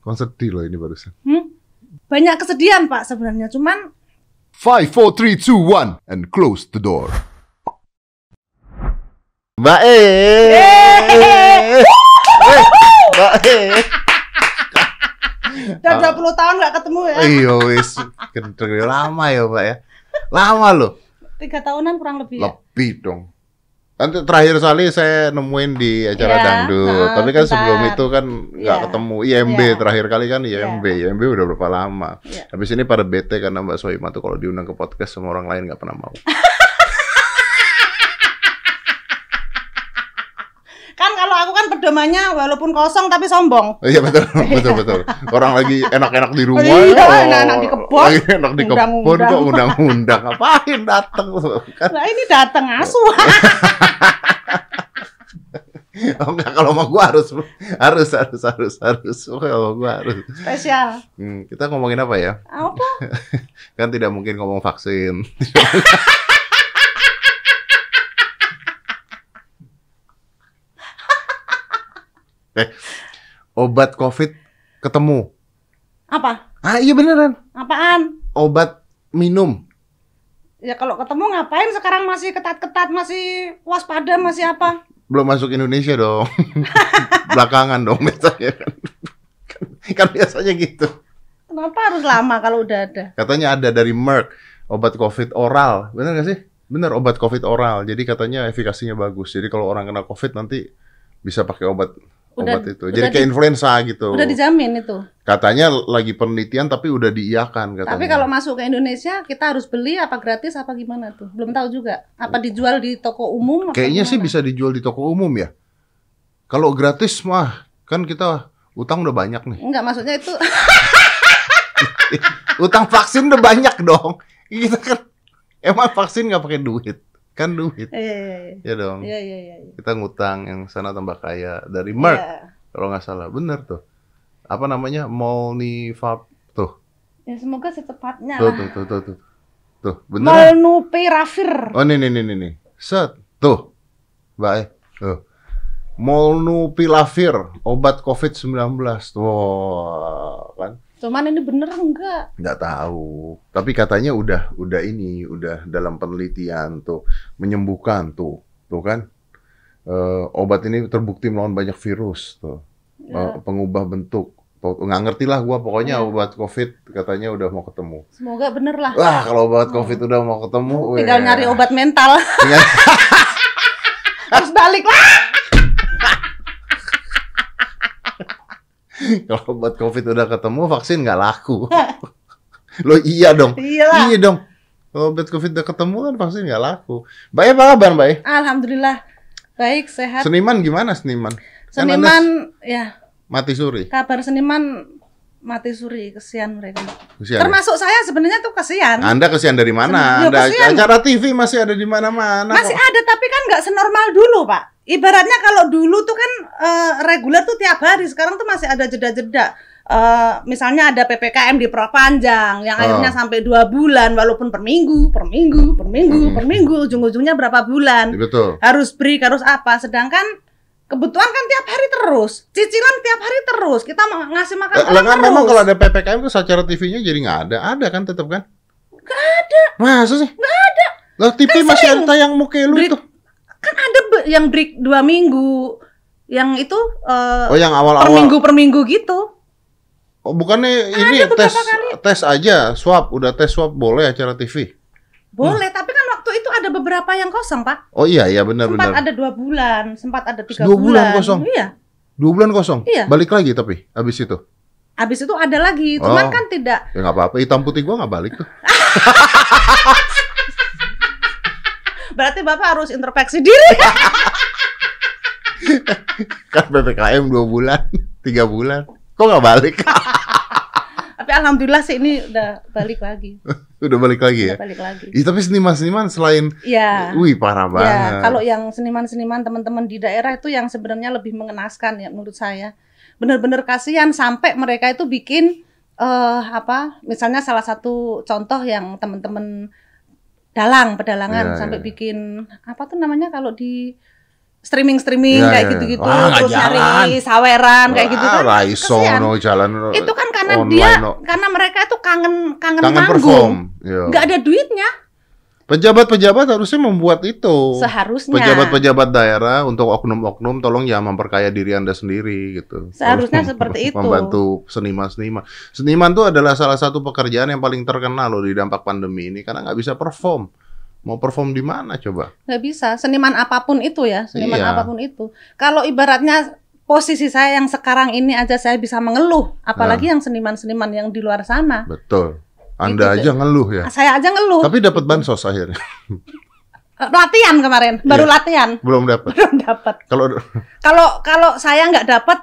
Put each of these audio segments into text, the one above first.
Kau sedih loh ini barusan. Hmm? Banyak kesedihan Pak sebenarnya, cuman Five, four, three, two, one, and close the door. Mbak E. Mbak E. dua puluh tahun gak ketemu ya. Iyo, wis, gendeng lama ya Pak ya. Lama loh. Tiga tahunan kurang lebih. Ya? Lebih ya? dong. Nanti terakhir kali saya nemuin di acara yeah, dangdut, nah, tapi kan sebelum itu kan nggak yeah. ketemu IMB yeah. terakhir kali kan IMB, yeah. IMB udah berapa lama. Yeah. Habis ini pada bete karena Mbak Soima tuh kalau diundang ke podcast semua orang lain nggak pernah mau. domainnya walaupun kosong tapi sombong. Iya betul, betul betul. Orang lagi enak-enak di rumah. Iya, oh, enak-enak di kebun. Lagi enak di kebun undang-undang. kok undang-undang. Ngapain dateng? Kan. Nah, ini dateng asuh Oh enggak, kalau mau gua harus harus harus harus harus oh, kalau gua harus. Spesial. Hmm, kita ngomongin apa ya? Apa? kan tidak mungkin ngomong vaksin. Eh, obat COVID ketemu. Apa? Ah iya beneran. Apaan? Obat minum. Ya kalau ketemu ngapain sekarang masih ketat-ketat, masih waspada, masih apa? Belum masuk Indonesia dong. Belakangan dong biasanya kan. kan. biasanya gitu. Kenapa harus lama kalau udah ada? Katanya ada dari Merck, obat COVID oral. Bener gak sih? Bener obat COVID oral. Jadi katanya efikasinya bagus. Jadi kalau orang kena COVID nanti bisa pakai obat Udah, obat itu. Jadi kayak di, influenza gitu. Udah dijamin itu. Katanya lagi penelitian tapi udah diiakan katanya. Tapi kalau masuk ke Indonesia kita harus beli apa gratis apa gimana tuh? Belum tahu juga. Apa oh. dijual di toko umum? Kayaknya sih bisa dijual di toko umum ya. Kalau gratis mah kan kita utang udah banyak nih. Enggak maksudnya itu. utang vaksin udah banyak dong. Kita gitu kan emang vaksin nggak pakai duit kan duit. Iya, iya, iya. Ya dong. Iya, iya, iya, iya. Kita ngutang yang sana tambah kaya dari Merck. Iya. Kalau nggak salah, bener tuh. Apa namanya? Molnivap tuh. Ya semoga secepatnya. Tuh, tuh, tuh, tuh, tuh. Tuh, bener. Molnupiravir. Oh, nih, nih, nih, nih, nih. Set. Tuh. Baik. Eh. Tuh. Molnupiravir, obat COVID-19. Tuh, kan. Cuman ini bener enggak? Enggak tahu. Tapi katanya udah udah ini udah dalam penelitian tuh menyembuhkan tuh tuh kan e, obat ini terbukti melawan banyak virus tuh ya. e, pengubah bentuk nggak ngerti lah gue pokoknya ya. obat covid katanya udah mau ketemu semoga bener lah wah kalau obat covid hmm. udah mau ketemu tinggal nyari obat mental harus balik lah Kalau obat COVID udah ketemu, vaksin nggak laku. Lo iya dong. Iyalah. Iya dong. Kalau obat COVID udah ketemu kan vaksin nggak laku. Mbak apa kabar Mbak? Alhamdulillah. Baik, sehat. Seniman gimana seniman? Kan seniman, ya. Mati suri. Kabar seniman mati suri kesian mereka. Kesian. Ya? Termasuk ya? saya sebenarnya tuh kesian. Anda kesian dari mana? Anda iya, kesian. acara TV masih ada di mana-mana. Masih kok. ada tapi kan nggak senormal dulu, Pak ibaratnya kalau dulu tuh kan uh, reguler tuh tiap hari, sekarang tuh masih ada jeda-jeda. Uh, misalnya ada ppkm di diperpanjang yang ah. akhirnya sampai dua bulan walaupun per minggu per minggu per minggu hmm. per minggu ujung-ujungnya berapa bulan iya, Betul. harus break harus apa sedangkan kebutuhan kan tiap hari terus cicilan tiap hari terus kita ngasih makan eh, kan memang kalau ada ppkm tuh secara tv-nya jadi nggak ada ada kan tetap kan Gak ada masa sih Gak ada Loh, TV kan masih ada tayang muka lu kan ada yang break dua minggu yang itu uh, oh yang awal-awal per minggu per minggu gitu oh bukannya ada ini tes kali. tes aja swab udah tes swab boleh acara TV boleh hmm. tapi kan waktu itu ada beberapa yang kosong pak oh iya iya benar sempat benar. ada dua bulan sempat ada tiga dua bulan, bulan kosong iya dua bulan kosong iya. balik lagi tapi abis itu abis itu ada lagi cuman oh. kan tidak ya nggak apa-apa hitam putih gua nggak balik tuh Berarti Bapak harus introspeksi diri. kan PPKM dua bulan, tiga bulan. Kok nggak balik? tapi alhamdulillah sih ini udah balik lagi. udah balik lagi ya? Udah balik lagi. Ya, tapi seniman-seniman selain ya. wih parah iya, banget. Ya, kalau yang seniman-seniman teman-teman di daerah itu yang sebenarnya lebih mengenaskan ya menurut saya. Benar-benar kasihan sampai mereka itu bikin eh uh, apa? Misalnya salah satu contoh yang teman-teman dalang pedalangan yeah, sampai yeah. bikin apa tuh namanya kalau di streaming streaming ya, kayak iya, iya. gitu-gitu ya. Wah, terus nyari saweran kayak gitu kan raiso, kan kesian. no, jalan itu kan karena dia no. karena mereka itu kangen kangen, kangen manggung iya. nggak ada duitnya Pejabat-pejabat harusnya membuat itu. Seharusnya. Pejabat-pejabat daerah untuk oknum-oknum tolong ya memperkaya diri Anda sendiri gitu. Seharusnya Harus seperti itu. Membantu seniman-seniman. Seniman itu adalah salah satu pekerjaan yang paling terkenal loh di dampak pandemi ini karena nggak bisa perform. Mau perform di mana coba? Nggak bisa. Seniman apapun itu ya, seniman iya. apapun itu. Kalau ibaratnya posisi saya yang sekarang ini aja saya bisa mengeluh, apalagi nah. yang seniman-seniman yang di luar sana. Betul. Anda gitu. aja ngeluh ya. Saya aja ngeluh. Tapi dapat bansos akhirnya. Eh, latihan kemarin, iya. baru ya. latihan. Belum dapat. Belum dapat. Kalau kalau kalau saya nggak dapat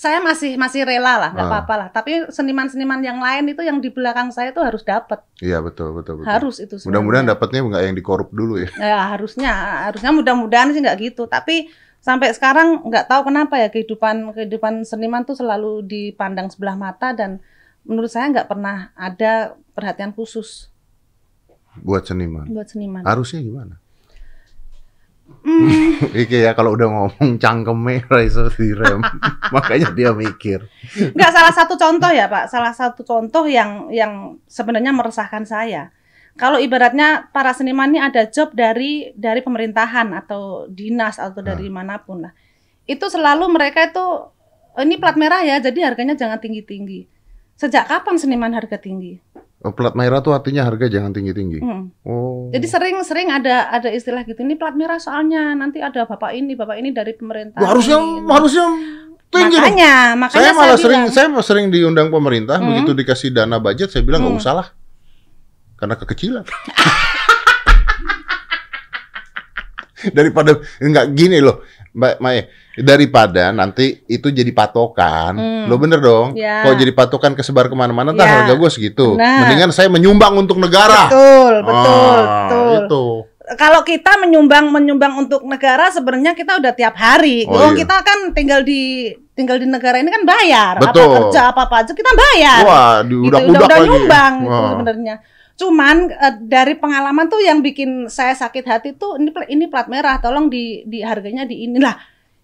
saya masih masih rela lah, nggak ah. apa-apa lah. Tapi seniman-seniman yang lain itu yang di belakang saya itu harus dapat. Iya betul betul. betul. Harus itu. Mudah-mudahan dapatnya nggak yang dikorup dulu ya. Ya harusnya harusnya mudah-mudahan sih nggak gitu. Tapi sampai sekarang nggak tahu kenapa ya kehidupan kehidupan seniman tuh selalu dipandang sebelah mata dan menurut saya nggak pernah ada perhatian khusus buat seniman. Buat seniman. Harusnya gimana? Mm. Iki ya kalau udah ngomong cangkeme itu direm, makanya dia mikir. Enggak salah satu contoh ya Pak, salah satu contoh yang yang sebenarnya meresahkan saya. Kalau ibaratnya para seniman ini ada job dari dari pemerintahan atau dinas atau dari nah. manapun lah, itu selalu mereka itu oh, ini plat merah ya, jadi harganya jangan tinggi tinggi Sejak kapan seniman harga tinggi? Oh, plat merah tuh artinya harga jangan tinggi-tinggi. Hmm. Oh. Jadi sering-sering ada ada istilah gitu. Ini plat merah soalnya nanti ada bapak ini, bapak ini dari pemerintah. Wah, harusnya ini. Gitu. harusnya tinggi. Makanya, dong. makanya saya malah sering saya sering diundang pemerintah hmm. begitu dikasih dana budget saya bilang nggak hmm. usah lah. Karena kekecilan. Daripada nggak gini loh. Mbak Maya, daripada nanti itu jadi patokan, hmm. lo bener dong. Ya. Kalau jadi patokan kesebar kemana-mana, ya. harga gue segitu. Nah. Mendingan saya menyumbang untuk negara. Betul, betul, ah, betul. Itu. Kalau kita menyumbang menyumbang untuk negara, sebenarnya kita udah tiap hari. Oh, iya. kita kan tinggal di tinggal di negara ini kan bayar. Betul. Apa kerja apa pajak kita bayar. Wah, diudak-udak gitu. udah, udah lagi. nyumbang gitu sebenarnya. gitu sebenarnya. Cuman uh, dari pengalaman tuh yang bikin saya sakit hati tuh ini ini plat merah, tolong di di harganya di inilah.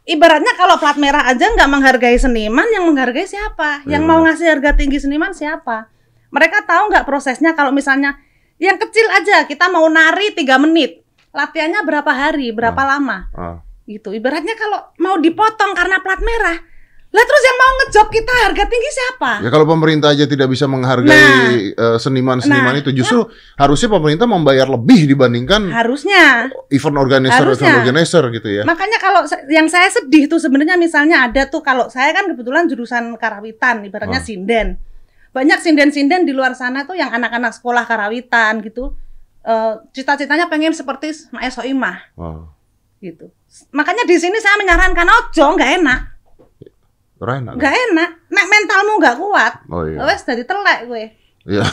Ibaratnya kalau plat merah aja nggak menghargai seniman, yang menghargai siapa? Yang iya. mau ngasih harga tinggi seniman siapa? Mereka tahu nggak prosesnya kalau misalnya yang kecil aja kita mau nari tiga menit, latihannya berapa hari, berapa ah. lama? Ah. Gitu. Ibaratnya kalau mau dipotong karena plat merah, lah terus yang mau ngejob kita harga tinggi siapa? Ya kalau pemerintah aja tidak bisa menghargai nah. Eh, seniman-seniman nah, nah, itu justru nah, harusnya pemerintah membayar lebih dibandingkan harusnya event organizer harusnya. event organizer gitu ya. Makanya kalau yang saya sedih tuh sebenarnya misalnya ada tuh kalau saya kan kebetulan jurusan karawitan ibaratnya oh. sinden. Banyak sinden-sinden di luar sana tuh yang anak-anak sekolah karawitan gitu. Uh, cita-citanya pengen seperti Maes Imah. Oh. Ah. Gitu. Makanya di sini saya menyarankan ojo nggak enak Ora enak. Gak enak. Nek mentalmu gak kuat, oh, iya. wes jadi telek gue. Iya.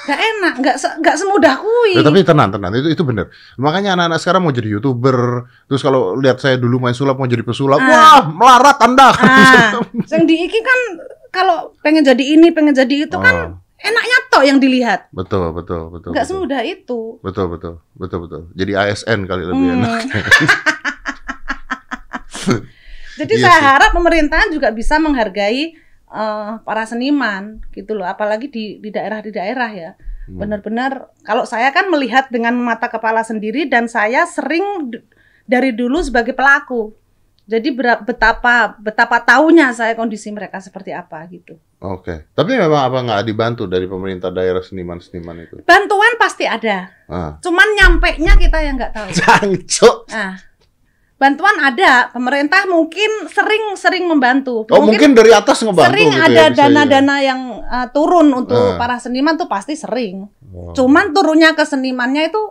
Gak enak, gak se gak semudah kui. Ya, tapi tenang, tenang. Itu itu bener. Makanya anak-anak sekarang mau jadi YouTuber. Terus kalau lihat saya dulu main sulap mau jadi pesulap, ah. wah, melarat Anda. Ah. yang di kan kalau pengen jadi ini, pengen jadi itu kan ah. kan enaknya toh yang dilihat. Betul, betul, betul. Gak semudah itu. Betul, betul, betul, betul. Jadi ASN kali lebih hmm. enak. Jadi iya saya sih. harap pemerintahan juga bisa menghargai uh, para seniman gitu loh, apalagi di di daerah di daerah ya. Hmm. Benar-benar kalau saya kan melihat dengan mata kepala sendiri dan saya sering dari dulu sebagai pelaku. Jadi betapa betapa tahunya saya kondisi mereka seperti apa gitu. Oke, okay. tapi memang apa nggak dibantu dari pemerintah daerah seniman-seniman itu? Bantuan pasti ada, ah. cuman nyampe nya kita yang nggak tahu. Cangcuk. Ah bantuan ada pemerintah mungkin sering-sering membantu oh, mungkin, dari atas ngebantu sering gitu ya, ada ya. dana-dana ya, yang uh, turun untuk nah. para seniman tuh pasti sering wow. cuman turunnya ke senimannya itu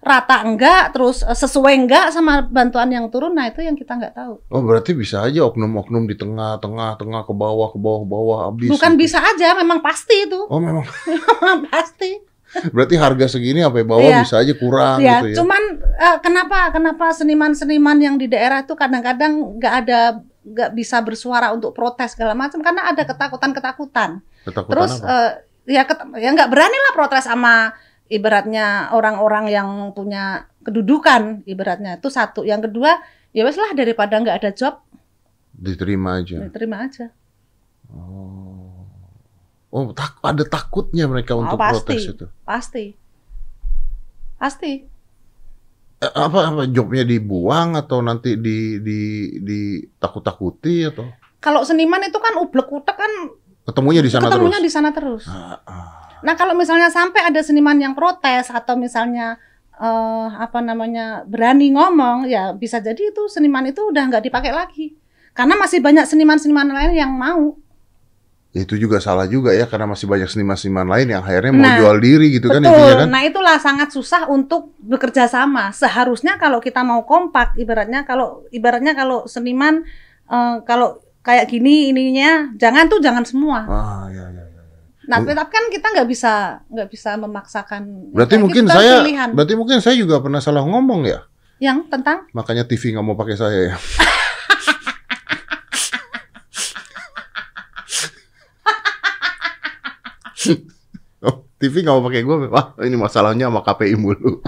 rata enggak terus eh, sesuai enggak sama bantuan yang turun nah itu yang kita enggak tahu oh berarti bisa aja oknum-oknum di tengah tengah tengah ke bawah ke bawah ke bawah habis bukan gitu. bisa aja memang pasti itu oh memang memang pasti Berarti harga segini sampai bawah iya. bisa aja kurang iya. gitu ya. Cuman uh, kenapa kenapa seniman-seniman yang di daerah itu kadang-kadang nggak ada nggak bisa bersuara untuk protes segala macam karena ada ketakutan-ketakutan. Ketakutan Terus apa? Uh, ya ket, ya nggak berani lah protes sama ibaratnya orang-orang yang punya kedudukan ibaratnya itu satu. Yang kedua ya wes lah daripada nggak ada job diterima aja. Diterima aja. Oh. Oh, tak, ada takutnya mereka oh, untuk pasti, protes itu. Pasti. Pasti. Eh, apa apa jobnya dibuang atau nanti di di di takut takuti atau? Kalau seniman itu kan ublek utek kan ketemunya di sana ketemunya terus. di sana terus. Ah, ah. Nah, kalau misalnya sampai ada seniman yang protes atau misalnya uh, apa namanya berani ngomong ya bisa jadi itu seniman itu udah nggak dipakai lagi karena masih banyak seniman-seniman lain yang mau itu juga salah juga ya karena masih banyak seniman-seniman lain yang akhirnya nah, mau jual diri gitu kan betul. kan intinya kan. Nah, itulah sangat susah untuk bekerja sama. Seharusnya kalau kita mau kompak ibaratnya kalau ibaratnya kalau seniman uh, kalau kayak gini ininya jangan tuh jangan semua. Ah, iya, iya. Nah, tetap kan kita nggak bisa nggak bisa memaksakan. Ya, berarti ya, mungkin gitu, saya pilihan. berarti mungkin saya juga pernah salah ngomong ya. Yang tentang? Makanya TV nggak mau pakai saya ya. TV nggak mau pakai gue, wah ini masalahnya sama KPI mulu.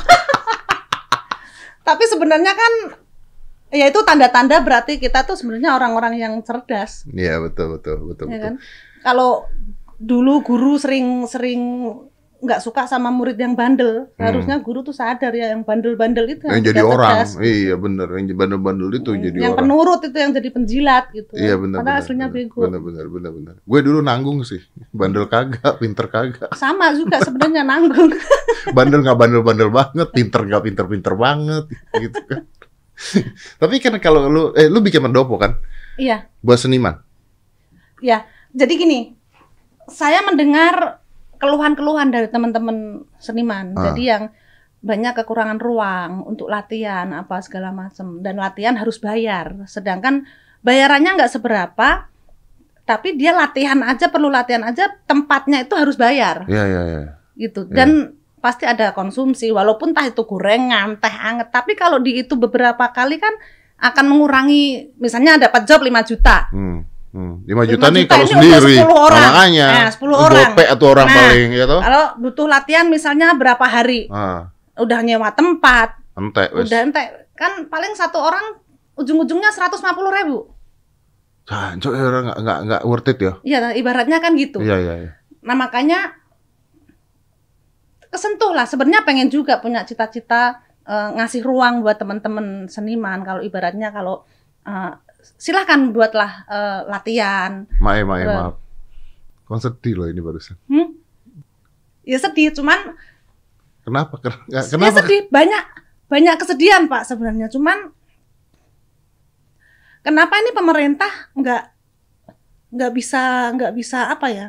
Tapi sebenarnya kan ya itu tanda-tanda berarti kita tuh sebenarnya orang-orang yang cerdas. Iya betul betul betul. Ya betul. Kan? Kalau dulu guru sering-sering nggak suka sama murid yang bandel. Hmm. Harusnya guru tuh sadar ya yang bandel-bandel itu yang, yang jadi orang. Tegas. Iya bener, yang bandel-bandel itu hmm. jadi yang orang. Yang penurut itu yang jadi penjilat gitu. Iya bener. Karena bener, aslinya bener, bego. Bener bener bener bener. Gue dulu nanggung sih, bandel kagak, pinter kagak. Sama juga sebenarnya nanggung. bandel nggak bandel-bandel banget, pinter nggak pinter-pinter banget, gitu kan. Tapi kan kalau lu, eh lu bikin mendopo kan? Iya. Buat seniman. Iya. Jadi gini, saya mendengar keluhan-keluhan dari teman-teman seniman. Ah. Jadi yang banyak kekurangan ruang untuk latihan apa segala macam dan latihan harus bayar. Sedangkan bayarannya nggak seberapa, tapi dia latihan aja perlu latihan aja tempatnya itu harus bayar. Iya iya iya. Gitu. Iya. Dan ya. pasti ada konsumsi walaupun entah itu gorengan, teh anget, tapi kalau di itu beberapa kali kan akan mengurangi misalnya dapat job 5 juta. Hmm Hmm, 5 juta 5 nih kalau sendiri. sepuluh orang. Nah, makanya. Nah, orang. Gope atau orang nah, paling gitu. Kalau butuh latihan misalnya berapa hari? Ah. Udah nyewa tempat. Ente, Udah ente. Kan paling satu orang ujung-ujungnya seratus lima puluh ribu. Jancok ya nggak nggak nggak worth it ya? Iya, ibaratnya kan gitu. Iya iya. iya. Nah makanya kesentuh lah. Sebenarnya pengen juga punya cita-cita uh, ngasih ruang buat teman-teman seniman. Kalau ibaratnya kalau uh, silahkan buatlah uh, latihan. Mae, mae, Terus. maaf. Kau sedih loh ini barusan. Hmm? Ya sedih, cuman kenapa? Ya kenapa? Ya sedih, banyak banyak kesedihan Pak sebenarnya, cuman kenapa ini pemerintah nggak nggak bisa nggak bisa apa ya?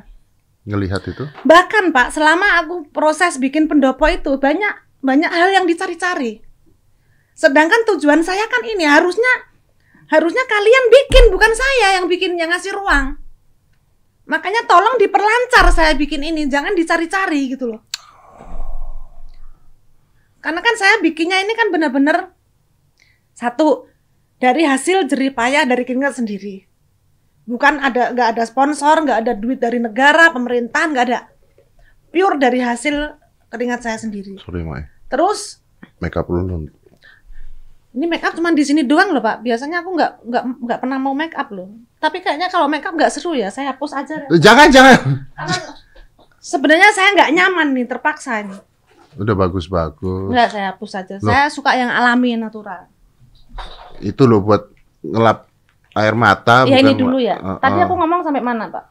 Ngelihat itu? Bahkan Pak, selama aku proses bikin pendopo itu banyak banyak hal yang dicari-cari. Sedangkan tujuan saya kan ini harusnya Harusnya kalian bikin, bukan saya yang bikin, yang ngasih ruang. Makanya tolong diperlancar saya bikin ini, jangan dicari-cari gitu loh. Karena kan saya bikinnya ini kan benar-benar satu dari hasil jerih payah dari keringat sendiri. Bukan ada nggak ada sponsor, nggak ada duit dari negara, pemerintahan, nggak ada. Pure dari hasil keringat saya sendiri. Sorry, Terus makeup lu ini make up cuma di sini doang loh pak biasanya aku nggak nggak nggak pernah mau make up loh tapi kayaknya kalau make up nggak seru ya saya hapus aja eh, jangan jangan sebenarnya saya nggak nyaman nih terpaksa ini udah bagus bagus nggak saya hapus aja loh. saya suka yang alami natural itu loh buat ngelap air mata iya, ya ini dulu ya uh, tadi ah. aku ngomong sampai mana pak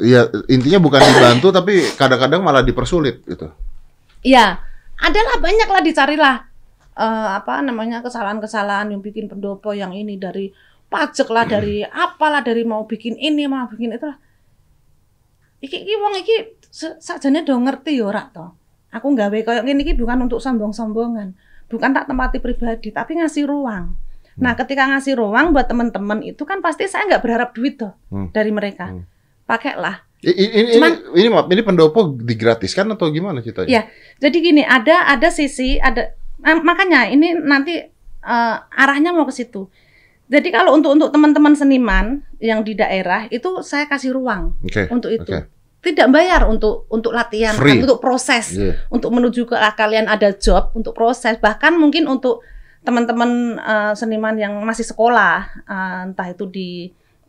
Iya intinya bukan dibantu tapi kadang-kadang malah dipersulit gitu. Iya, adalah banyaklah dicarilah uh, apa namanya kesalahan-kesalahan yang bikin pendopo yang ini dari pajak lah dari apalah dari mau bikin ini mau bikin itu lah iki iki wong iki sajane do ngerti yo ya, ora to aku nggawe koyo ngene iki bukan untuk sombong-sombongan bukan tak tempati pribadi tapi ngasih ruang mm. nah ketika ngasih ruang buat teman-teman itu kan pasti saya nggak berharap duit toh hmm. dari mereka hmm. pakailah ini, Cuman, ini ini maaf ini pendopo digratiskan atau gimana ceritanya? Ya, jadi gini ada ada sisi ada Nah, makanya ini nanti uh, arahnya mau ke situ. Jadi kalau untuk untuk teman-teman seniman yang di daerah itu saya kasih ruang okay. untuk itu. Okay. Tidak bayar untuk untuk latihan, Free. untuk proses, yeah. untuk menuju ke kalian ada job, untuk proses bahkan mungkin untuk teman-teman uh, seniman yang masih sekolah, uh, entah itu di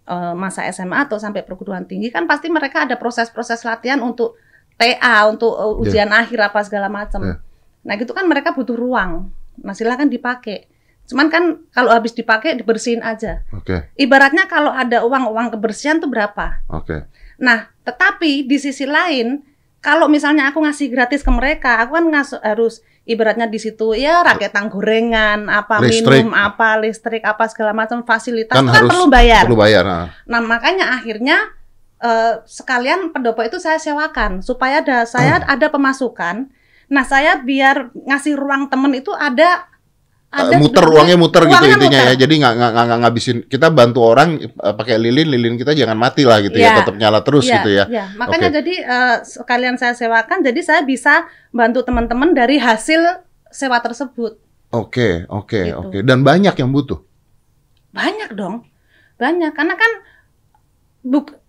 uh, masa SMA atau sampai perguruan tinggi kan pasti mereka ada proses-proses latihan untuk TA, untuk uh, ujian yeah. akhir apa segala macam. Yeah. Nah gitu kan mereka butuh ruang. Nah silahkan dipakai. Cuman kan kalau habis dipakai dibersihin aja. Oke. Okay. Ibaratnya kalau ada uang-uang kebersihan tuh berapa? Oke. Okay. Nah tetapi di sisi lain kalau misalnya aku ngasih gratis ke mereka, aku kan ngas harus ibaratnya di situ ya raketan gorengan, apa listrik. minum, apa listrik, apa segala macam fasilitas kan, kan perlu bayar. Perlu bayar. Nah, nah makanya akhirnya eh, sekalian pendopo itu saya sewakan supaya ada saya hmm. ada pemasukan Nah, saya biar ngasih ruang temen itu ada eh, ada muter uangnya muter uangnya gitu muter. intinya ya jadi nggak nggak nggak ngabisin kita bantu orang uh, pakai lilin lilin kita jangan mati lah gitu yeah. ya iya. tetap nyala terus yeah. gitu ya yeah. Iya. makanya okay. jadi uh, sekalian saya sewakan jadi saya bisa bantu teman-teman dari hasil sewa tersebut oke okay, oke okay, gitu. oke okay. dan banyak yang butuh banyak dong banyak karena kan buk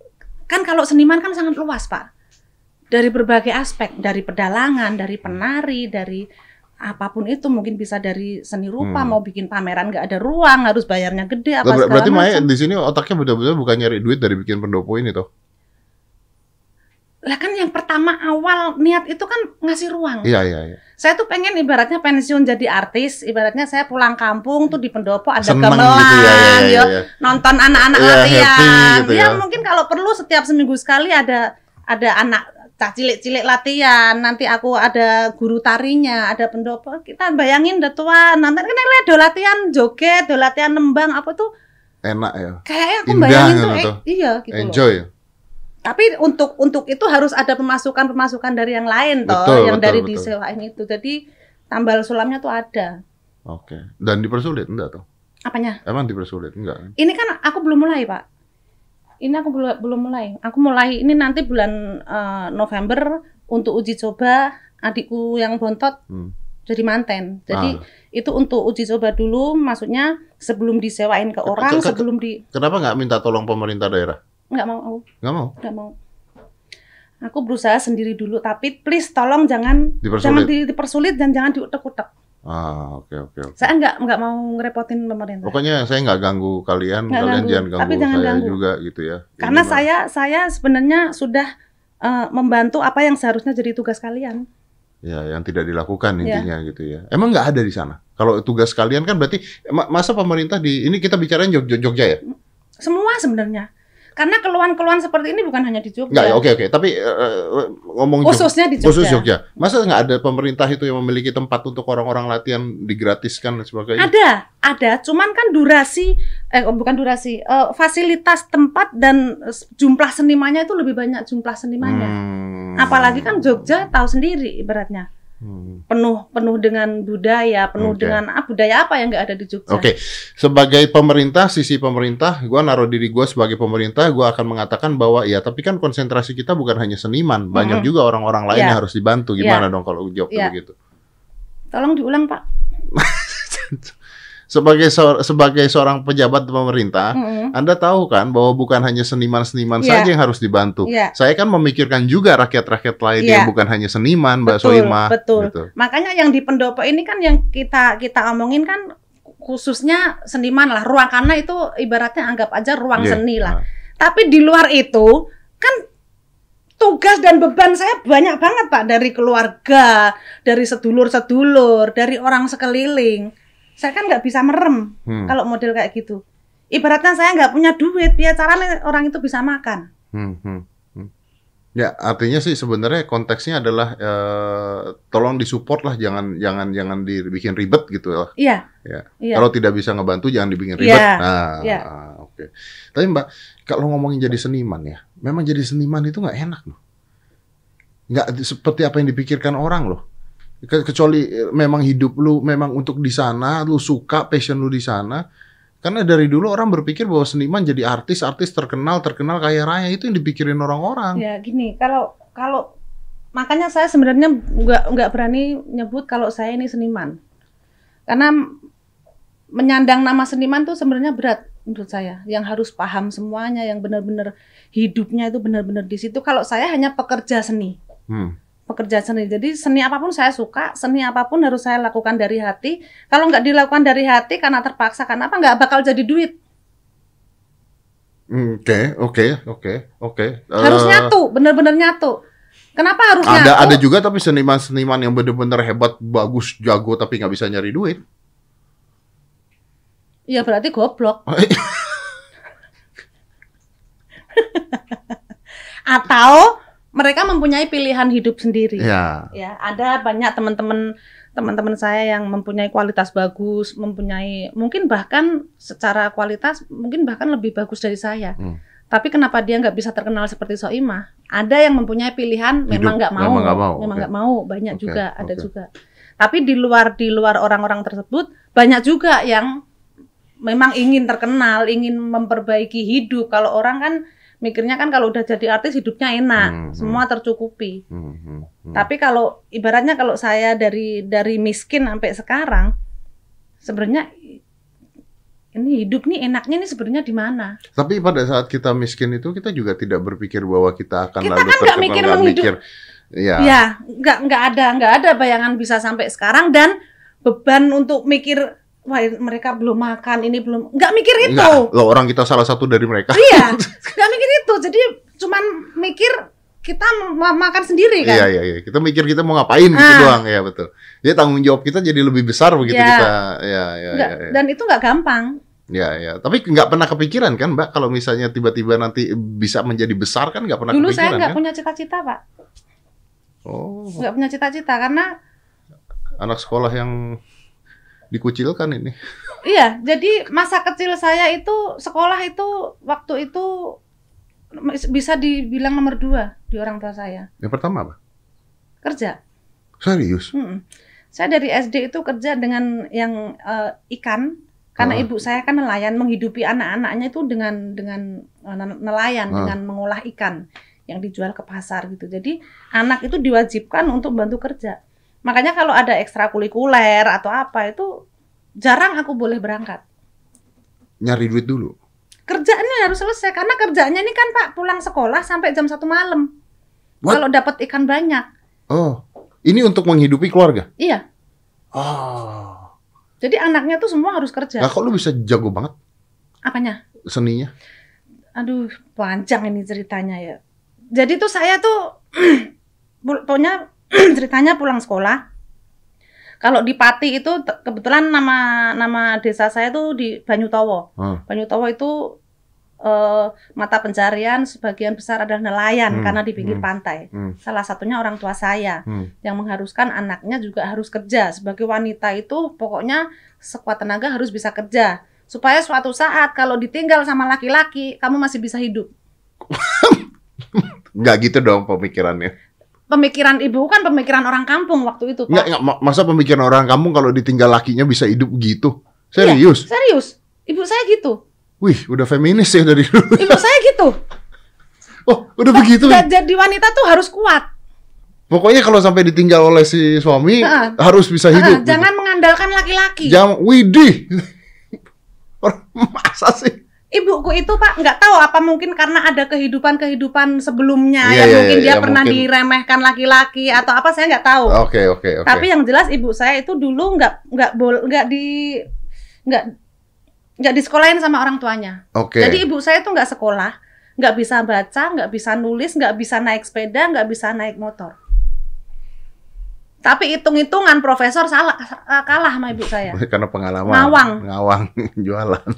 kan kalau seniman kan sangat luas pak dari berbagai aspek, dari pedalangan, dari hmm. penari, dari apapun itu mungkin bisa dari seni rupa hmm. mau bikin pameran nggak ada ruang harus bayarnya gede apa Ber berarti Maya di sini otaknya benar-benar bukan nyari duit dari bikin pendopo ini toh lah kan yang pertama awal niat itu kan ngasih ruang. Iya iya. iya. Saya tuh pengen ibaratnya pensiun jadi artis, ibaratnya saya pulang kampung tuh di pendopo ada Seneng gitu ya, gamelan, gitu, ya, ya, ya, ya. nonton anak-anak iya, latihan. Gitu, ya. ya mungkin kalau perlu setiap seminggu sekali ada ada anak Tak cilik-cilik latihan nanti aku ada guru tarinya ada pendopo kita bayangin udah tua nanti kan lihat do latihan joget do latihan nembang apa tuh enak ya kayaknya aku Indah bayangin gitu tuh, eh, iya gitu enjoy loh. Ya. tapi untuk untuk itu harus ada pemasukan pemasukan dari yang lain toh betul, yang betul, dari betul. disewain itu jadi tambal sulamnya tuh ada oke dan dipersulit enggak tuh apanya emang dipersulit enggak kan? ini kan aku belum mulai pak ini aku belum mulai. Aku mulai ini nanti bulan uh, November untuk uji coba adikku yang bontot hmm. jadi manten. Jadi ah. itu untuk uji coba dulu, maksudnya sebelum disewain ke orang, ke, sebelum di. Kenapa nggak minta tolong pemerintah daerah? Nggak mau aku. Nggak mau. Nggak mau. Aku berusaha sendiri dulu, tapi please tolong jangan dipersulit. jangan dipersulit dan jangan diutek-utek. Ah, oke okay, oke okay, Okay. Saya nggak nggak mau ngerepotin pemerintah. Pokoknya saya nggak ganggu kalian, nggak kalian ganggu. jangan ganggu Tapi saya ganggu. juga gitu ya. Karena Ini saya saya sebenarnya sudah uh, membantu apa yang seharusnya jadi tugas kalian. Ya, yang tidak dilakukan ya. intinya ya. gitu ya. Emang nggak ada di sana. Kalau tugas kalian kan berarti masa pemerintah di ini kita bicarain Jog Jogja ya? Semua sebenarnya. Karena keluhan-keluhan seperti ini bukan hanya di Jogja. Enggak, ya, oke oke, tapi uh, eh, eh, ngomong khususnya Jogja, di Jogja. Khusus Jogja. Masa nggak ada pemerintah itu yang memiliki tempat untuk orang-orang latihan digratiskan dan sebagainya? Ada, ada. Cuman kan durasi eh oh, bukan durasi, uh, fasilitas tempat dan jumlah senimanya itu lebih banyak jumlah senimanya. Hmm. Apalagi kan Jogja tahu sendiri ibaratnya hmm. penuh penuh dengan budaya penuh okay. dengan ah, budaya apa yang nggak ada di Jogja. Oke okay. sebagai pemerintah sisi pemerintah gue naruh diri gue sebagai pemerintah gue akan mengatakan bahwa ya tapi kan konsentrasi kita bukan hanya seniman banyak hmm. juga orang-orang lain yeah. yang harus dibantu gimana yeah. dong kalau jawab iya. yeah. begitu. Tolong diulang pak. sebagai seor sebagai seorang pejabat pemerintah, mm -hmm. Anda tahu kan bahwa bukan hanya seniman-seniman yeah. saja yang harus dibantu. Yeah. Saya kan memikirkan juga rakyat-rakyat lain yeah. yang iya. bukan hanya seniman, Mbak betul, Soima. Betul. Gitu. Makanya yang di pendopo ini kan yang kita kita omongin kan khususnya seniman lah, ruang karena itu ibaratnya anggap aja ruang yeah. seni lah. Nah. Tapi di luar itu kan tugas dan beban saya banyak banget Pak dari keluarga, dari sedulur-sedulur, dari orang sekeliling saya kan nggak bisa merem hmm. kalau model kayak gitu. Ibaratnya saya nggak punya duit, biar ya caranya orang itu bisa makan. Hmm, hmm, hmm. Ya artinya sih sebenarnya konteksnya adalah eh, tolong disupport lah, jangan jangan jangan dibikin ribet gitu lah. Ya. Iya. Ya. ya. Kalau tidak bisa ngebantu, jangan dibikin ribet. Ya. Nah, ya. oke. Okay. Tapi Mbak, kalau ngomongin jadi seniman ya, memang jadi seniman itu nggak enak loh. Nggak seperti apa yang dipikirkan orang loh kecuali e, memang hidup lu memang untuk di sana, lu suka passion lu di sana. Karena dari dulu orang berpikir bahwa seniman jadi artis, artis terkenal, terkenal kaya raya itu yang dipikirin orang-orang. Ya gini, kalau kalau makanya saya sebenarnya nggak nggak berani nyebut kalau saya ini seniman, karena menyandang nama seniman tuh sebenarnya berat menurut saya. Yang harus paham semuanya, yang benar-benar hidupnya itu benar-benar di situ. Kalau saya hanya pekerja seni. Hmm pekerja seni. Jadi seni apapun saya suka, seni apapun harus saya lakukan dari hati. Kalau nggak dilakukan dari hati karena terpaksa, karena apa nggak bakal jadi duit. Hmm, oke, oke, oke, oke. Harus eh, nyatu, benar-benar nyatu. Kenapa harus ada, nyatu? Ada juga tapi seniman-seniman yang benar-benar hebat, bagus, jago tapi nggak bisa nyari duit. Iya berarti goblok. Iya. Atau mereka mempunyai pilihan hidup sendiri. Ya. ya ada banyak teman-teman teman-teman saya yang mempunyai kualitas bagus, mempunyai mungkin bahkan secara kualitas mungkin bahkan lebih bagus dari saya. Hmm. Tapi kenapa dia nggak bisa terkenal seperti Soimah? Ada yang mempunyai pilihan Hidup, memang nggak mau, memang nggak mau, memang okay. mau, banyak okay. juga, ada juga. Tapi di luar di luar orang-orang tersebut banyak juga yang memang ingin terkenal, ingin memperbaiki hidup. Kalau orang kan mikirnya kan kalau udah jadi artis hidupnya enak, mm -hmm. semua tercukupi. Mm -hmm. Tapi kalau ibaratnya kalau saya dari dari miskin sampai sekarang, sebenarnya ini hidup nih enaknya ini sebenarnya di mana? Tapi pada saat kita miskin itu kita juga tidak berpikir bahwa kita akan kita lalu kan nggak mikir gak mikir. Ya. ya, nggak nggak ada nggak ada bayangan bisa sampai sekarang dan beban untuk mikir wah mereka belum makan ini belum nggak mikir itu nggak, loh orang kita salah satu dari mereka iya nggak mikir itu jadi cuman mikir kita mau makan sendiri kan iya iya iya kita mikir kita mau ngapain nah. gitu ah. doang ya betul jadi tanggung jawab kita jadi lebih besar begitu iya. kita Iya. Iya. nggak, ya, dan itu nggak gampang Ya ya, tapi nggak pernah kepikiran kan, Mbak, kalau misalnya tiba-tiba nanti bisa menjadi besar kan nggak pernah Dulu kepikiran. Dulu saya nggak kan? punya cita-cita, Pak. Oh. Nggak punya cita-cita karena anak sekolah yang dikucilkan ini. Iya, jadi masa kecil saya itu sekolah itu waktu itu bisa dibilang nomor dua di orang tua saya. Yang pertama apa? Kerja. Serius? Hmm. Saya dari SD itu kerja dengan yang uh, ikan karena ah. ibu saya kan nelayan menghidupi anak-anaknya itu dengan dengan eh, nelayan ah. dengan mengolah ikan yang dijual ke pasar gitu. Jadi anak itu diwajibkan untuk bantu kerja. Makanya kalau ada ekstrakurikuler atau apa itu jarang aku boleh berangkat. Nyari duit dulu. kerjanya harus selesai karena kerjanya ini kan Pak pulang sekolah sampai jam satu malam. What? Kalau dapat ikan banyak. Oh, ini untuk menghidupi keluarga? Iya. Oh. Jadi anaknya tuh semua harus kerja. Nah, kok lu bisa jago banget? Apanya? Seninya? Aduh, panjang ini ceritanya ya. Jadi tuh saya tuh pokoknya ceritanya pulang sekolah kalau di Pati itu kebetulan nama nama desa saya tuh di Banyutowo hmm. Banyutowo itu uh, mata pencarian sebagian besar adalah nelayan hmm. karena di pinggir hmm. pantai hmm. salah satunya orang tua saya hmm. yang mengharuskan anaknya juga harus kerja sebagai wanita itu pokoknya sekuat tenaga harus bisa kerja supaya suatu saat kalau ditinggal sama laki-laki kamu masih bisa hidup nggak gitu dong pemikirannya pemikiran ibu kan pemikiran orang kampung waktu itu. Enggak, Nggak, nggak, masa pemikiran orang kampung kalau ditinggal lakinya bisa hidup gitu? Iya, serius? Iya, serius. Ibu saya gitu. Wih, udah feminis ya dari dulu. Ibu saya gitu. Oh, udah Pak, begitu. Ya? Jadi wanita tuh harus kuat. Pokoknya kalau sampai ditinggal oleh si suami uh, harus bisa hidup. Uh, gitu. Jangan mengandalkan laki-laki. Jangan, widih. Masa sih? ibuku itu pak nggak tahu apa mungkin karena ada kehidupan kehidupan sebelumnya yeah, yang iya, mungkin yeah, dia yeah, pernah mungkin... diremehkan laki-laki atau apa saya nggak tahu. Oke okay, oke okay, oke. Okay. Tapi yang jelas ibu saya itu dulu nggak nggak bol nggak di nggak nggak disekolahin sama orang tuanya. Oke. Okay. Jadi ibu saya itu nggak sekolah, nggak bisa baca, nggak bisa nulis, nggak bisa naik sepeda, nggak bisa naik motor. Tapi hitung-hitungan profesor salah kalah sama ibu saya. Karena pengalaman. Ngawang. Ngawang jualan.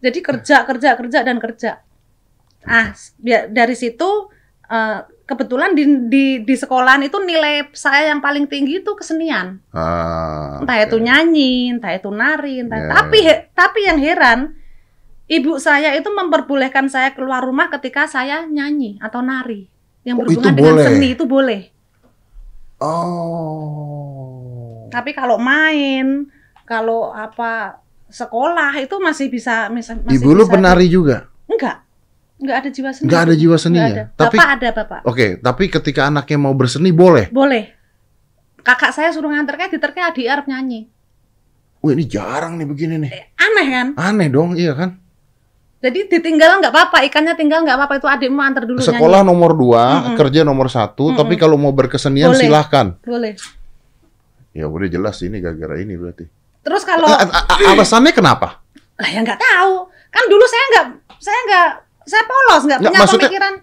Jadi kerja kerja kerja dan kerja. Ah ya, dari situ uh, kebetulan di, di di sekolahan itu nilai saya yang paling tinggi itu kesenian. Ah, entah itu nyanyi, entah itu nari, entah yeah, tapi He, tapi yang heran ibu saya itu memperbolehkan saya keluar rumah ketika saya nyanyi atau nari yang oh, berhubungan dengan boleh. seni itu boleh. Oh. Tapi kalau main, kalau apa sekolah itu masih bisa masih Ibu lu penari di... juga? Enggak. Enggak ada jiwa seni. Enggak ada jiwa seni ya. Tapi Bapak ada, Bapak. Oke, okay, tapi ketika anaknya mau berseni boleh? Boleh. Kakak saya suruh nganter nganternya diterknya adik Arab nyanyi. Wih, ini jarang nih begini nih. Eh, aneh kan? Aneh dong, iya kan? Jadi ditinggal nggak apa-apa, ikannya tinggal nggak apa-apa itu adik mau antar dulu. Sekolah nyanyi. nomor dua, mm -mm. kerja nomor satu, mm -mm. tapi kalau mau berkesenian boleh. silahkan. Boleh. Ya udah jelas ini gara-gara ini berarti. Terus kalau eh, eh, eh, alasannya kenapa? Lah yang nggak tahu. Kan dulu saya nggak saya nggak saya polos nggak punya maksudnya, pemikiran.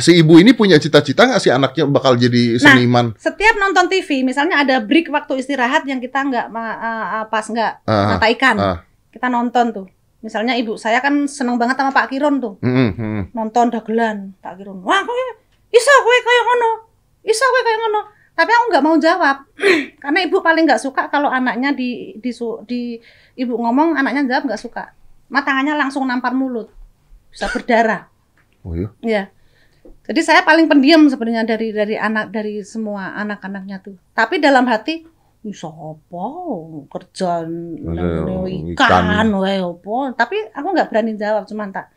Si ibu ini punya cita-cita nggak -cita sih anaknya bakal jadi nah, seniman? Nah, setiap nonton TV, misalnya ada break waktu istirahat yang kita nggak uh, pas nggak uh, ah, ah, mata ikan, uh. Ah. kita nonton tuh. Misalnya ibu saya kan seneng banget sama Pak Kiron tuh, mm -hmm. nonton dagelan Pak Kiron. Wah, kau iso kowe kayak ngono, iso kowe kayak ngono tapi aku nggak mau jawab karena ibu paling nggak suka kalau anaknya di, di di ibu ngomong anaknya jawab nggak suka matangannya langsung nampar mulut bisa berdarah oh iya ya jadi saya paling pendiam sebenarnya dari dari anak dari semua anak-anaknya tuh tapi dalam hati siapa kerja ikan, wae opo tapi aku nggak berani jawab cuma tak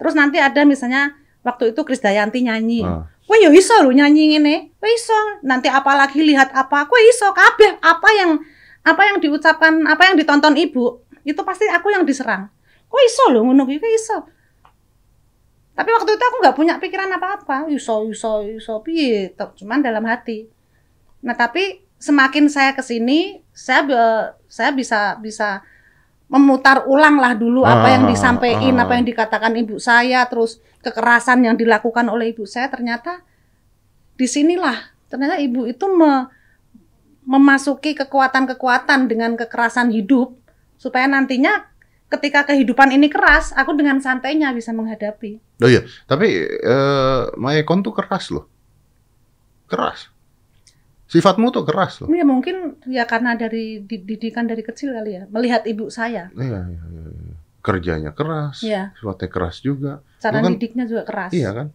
terus nanti ada misalnya waktu itu Krisdayanti nyanyi ah kue yo ya iso lu nyanyi nih kue iso nanti apalagi lihat apa kue ya iso kabeh apa yang apa yang diucapkan apa yang ditonton ibu itu pasti aku yang diserang kue iso lu ngunung kue iso tapi waktu itu aku nggak punya pikiran apa-apa iso iso iso piye cuman dalam hati nah tapi semakin saya kesini saya saya bisa bisa memutar ulang lah dulu ah, apa yang ah, ah, disampaikan, ah, apa yang dikatakan ibu saya, terus kekerasan yang dilakukan oleh ibu saya ternyata disinilah ternyata ibu itu me, memasuki kekuatan-kekuatan dengan kekerasan hidup supaya nantinya ketika kehidupan ini keras, aku dengan santainya bisa menghadapi. Oh iya, tapi uh, eh, Mayekon tuh keras loh, keras. Sifatmu tuh keras loh. Ya mungkin ya karena dari didikan dari kecil kali ya. Melihat ibu saya. Iya, iya, iya. iya. Kerjanya keras. Iya. Sifatnya keras juga. Cara kan- didiknya juga keras. Iya kan.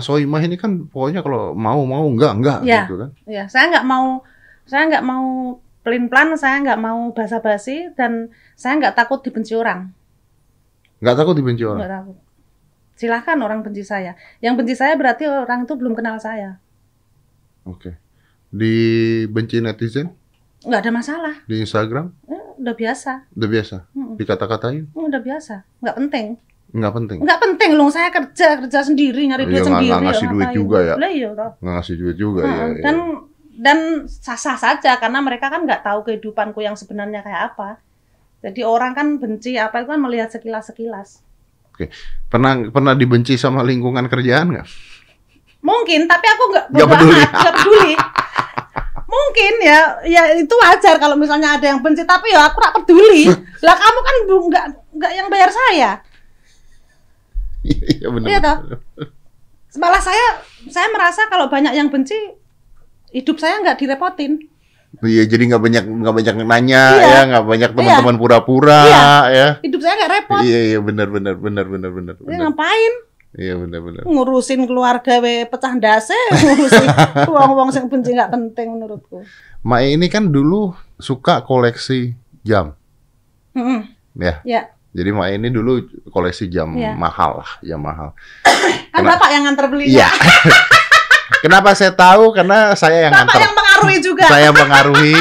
Soimah ini kan pokoknya kalau mau mau enggak enggak ya, gitu kan. Iya, saya enggak mau saya enggak mau pelin-pelan, saya enggak mau basa-basi dan saya enggak takut dibenci orang. Enggak takut dibenci orang. Enggak takut. Silahkan orang benci saya. Yang benci saya berarti orang itu belum kenal saya. Oke. Okay dibenci netizen? Nggak ada masalah. Di Instagram? Hmm, udah biasa. Udah biasa. Hmm. kata Dikata-katain? Hmm, udah biasa. Nggak penting. Nggak penting. Nggak penting loh, saya kerja kerja sendiri nyari iya, duit sendiri. Ya? Iya nggak ngasih duit juga hmm, ya. ngasih duit juga ya. Dan dan sah-sah saja karena mereka kan nggak tahu kehidupanku yang sebenarnya kayak apa. Jadi orang kan benci apa itu kan melihat sekilas-sekilas. Oke, pernah pernah dibenci sama lingkungan kerjaan nggak? Mungkin, tapi aku nggak peduli. gak peduli. mungkin ya ya itu wajar kalau misalnya ada yang benci tapi ya aku tak peduli lah kamu kan nggak nggak yang bayar saya iya, iya benar iya toh malah saya saya merasa kalau banyak yang benci hidup saya nggak direpotin Iya, jadi nggak banyak nggak banyak nanya iya. ya, nggak banyak iya. teman-teman pura-pura iya. ya. Hidup saya nggak repot. Iya, iya, benar, benar, benar, benar, benar. benar ngapain? Iya benar-benar. Ngurusin keluarga we pecah dasi ngurusin uang-uang yang benci nggak penting menurutku. Mak e ini kan dulu suka koleksi jam. Mm -hmm. Ya. ya. Jadi Mak e ini dulu koleksi jam ya. mahal lah, jam mahal. kan Kena... Bapak yang nganter beli. Iya. Ya? Kenapa saya tahu? Karena saya yang Bapak nganter. yang mengaruhi juga. saya mengaruhi.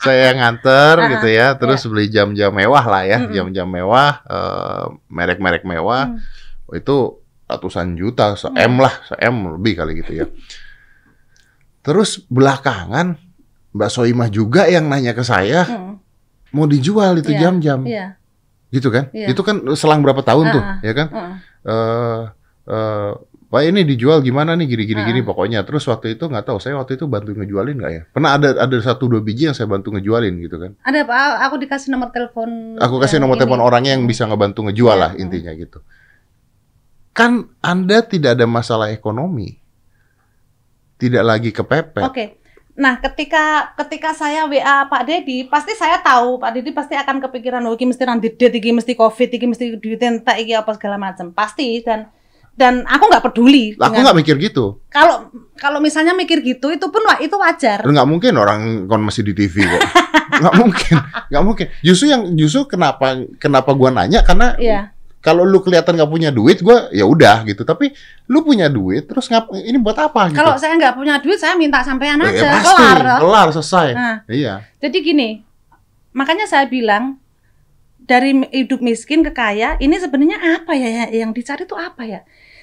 saya nganter uh ah, -huh. gitu ya, terus yeah. beli jam-jam mewah lah ya, jam-jam mm -hmm. mewah, eh, merek-merek uh, mewah. Mm. Itu ratusan juta, se hmm. M lah, se M lebih kali gitu ya. Terus belakangan Mbak Soimah juga yang nanya ke saya hmm. mau dijual itu iya, jam-jam. Yeah, yeah. Gitu kan? Yeah. Itu kan selang berapa tahun uh, tuh, ah, ah. ya kan? Uh. Uh, uh, Pak ini dijual gimana nih gini gini uh. Ah, -huh. pokoknya. Terus waktu itu nggak tahu saya waktu itu bantu ngejualin nggak ya? Pernah ada ada satu dua biji yang saya bantu ngejualin gitu kan? Ada Pak, aku dikasih nomor telepon. Aku kasih nomor telepon orangnya yang bisa ngebantu ngejual iya, lah hmm. intinya gitu kan Anda tidak ada masalah ekonomi. Tidak lagi kepepet. Oke. Okay. Nah, ketika ketika saya WA Pak Dedi, pasti saya tahu Pak Dedi pasti akan kepikiran oh ini mesti randidit, ini mesti Covid, ini mesti duit entek iki apa segala macam. Pasti dan dan aku nggak peduli. Aku nggak mikir gitu. Kalau kalau misalnya mikir gitu itu pun itu wajar. Nggak mungkin orang kon masih di TV kok. nggak mungkin, nggak mungkin. Justru yang justru kenapa kenapa gua nanya karena yeah kalau lu kelihatan nggak punya duit, gue ya udah gitu. Tapi lu punya duit, terus ngap ini buat apa? Gitu. Kalau saya nggak punya duit, saya minta sampean oh, ya aja. Eh, ya pasti, kelar, kelar selesai. Nah, iya. Jadi gini, makanya saya bilang dari hidup miskin ke kaya, ini sebenarnya apa ya, ya? yang dicari itu apa ya?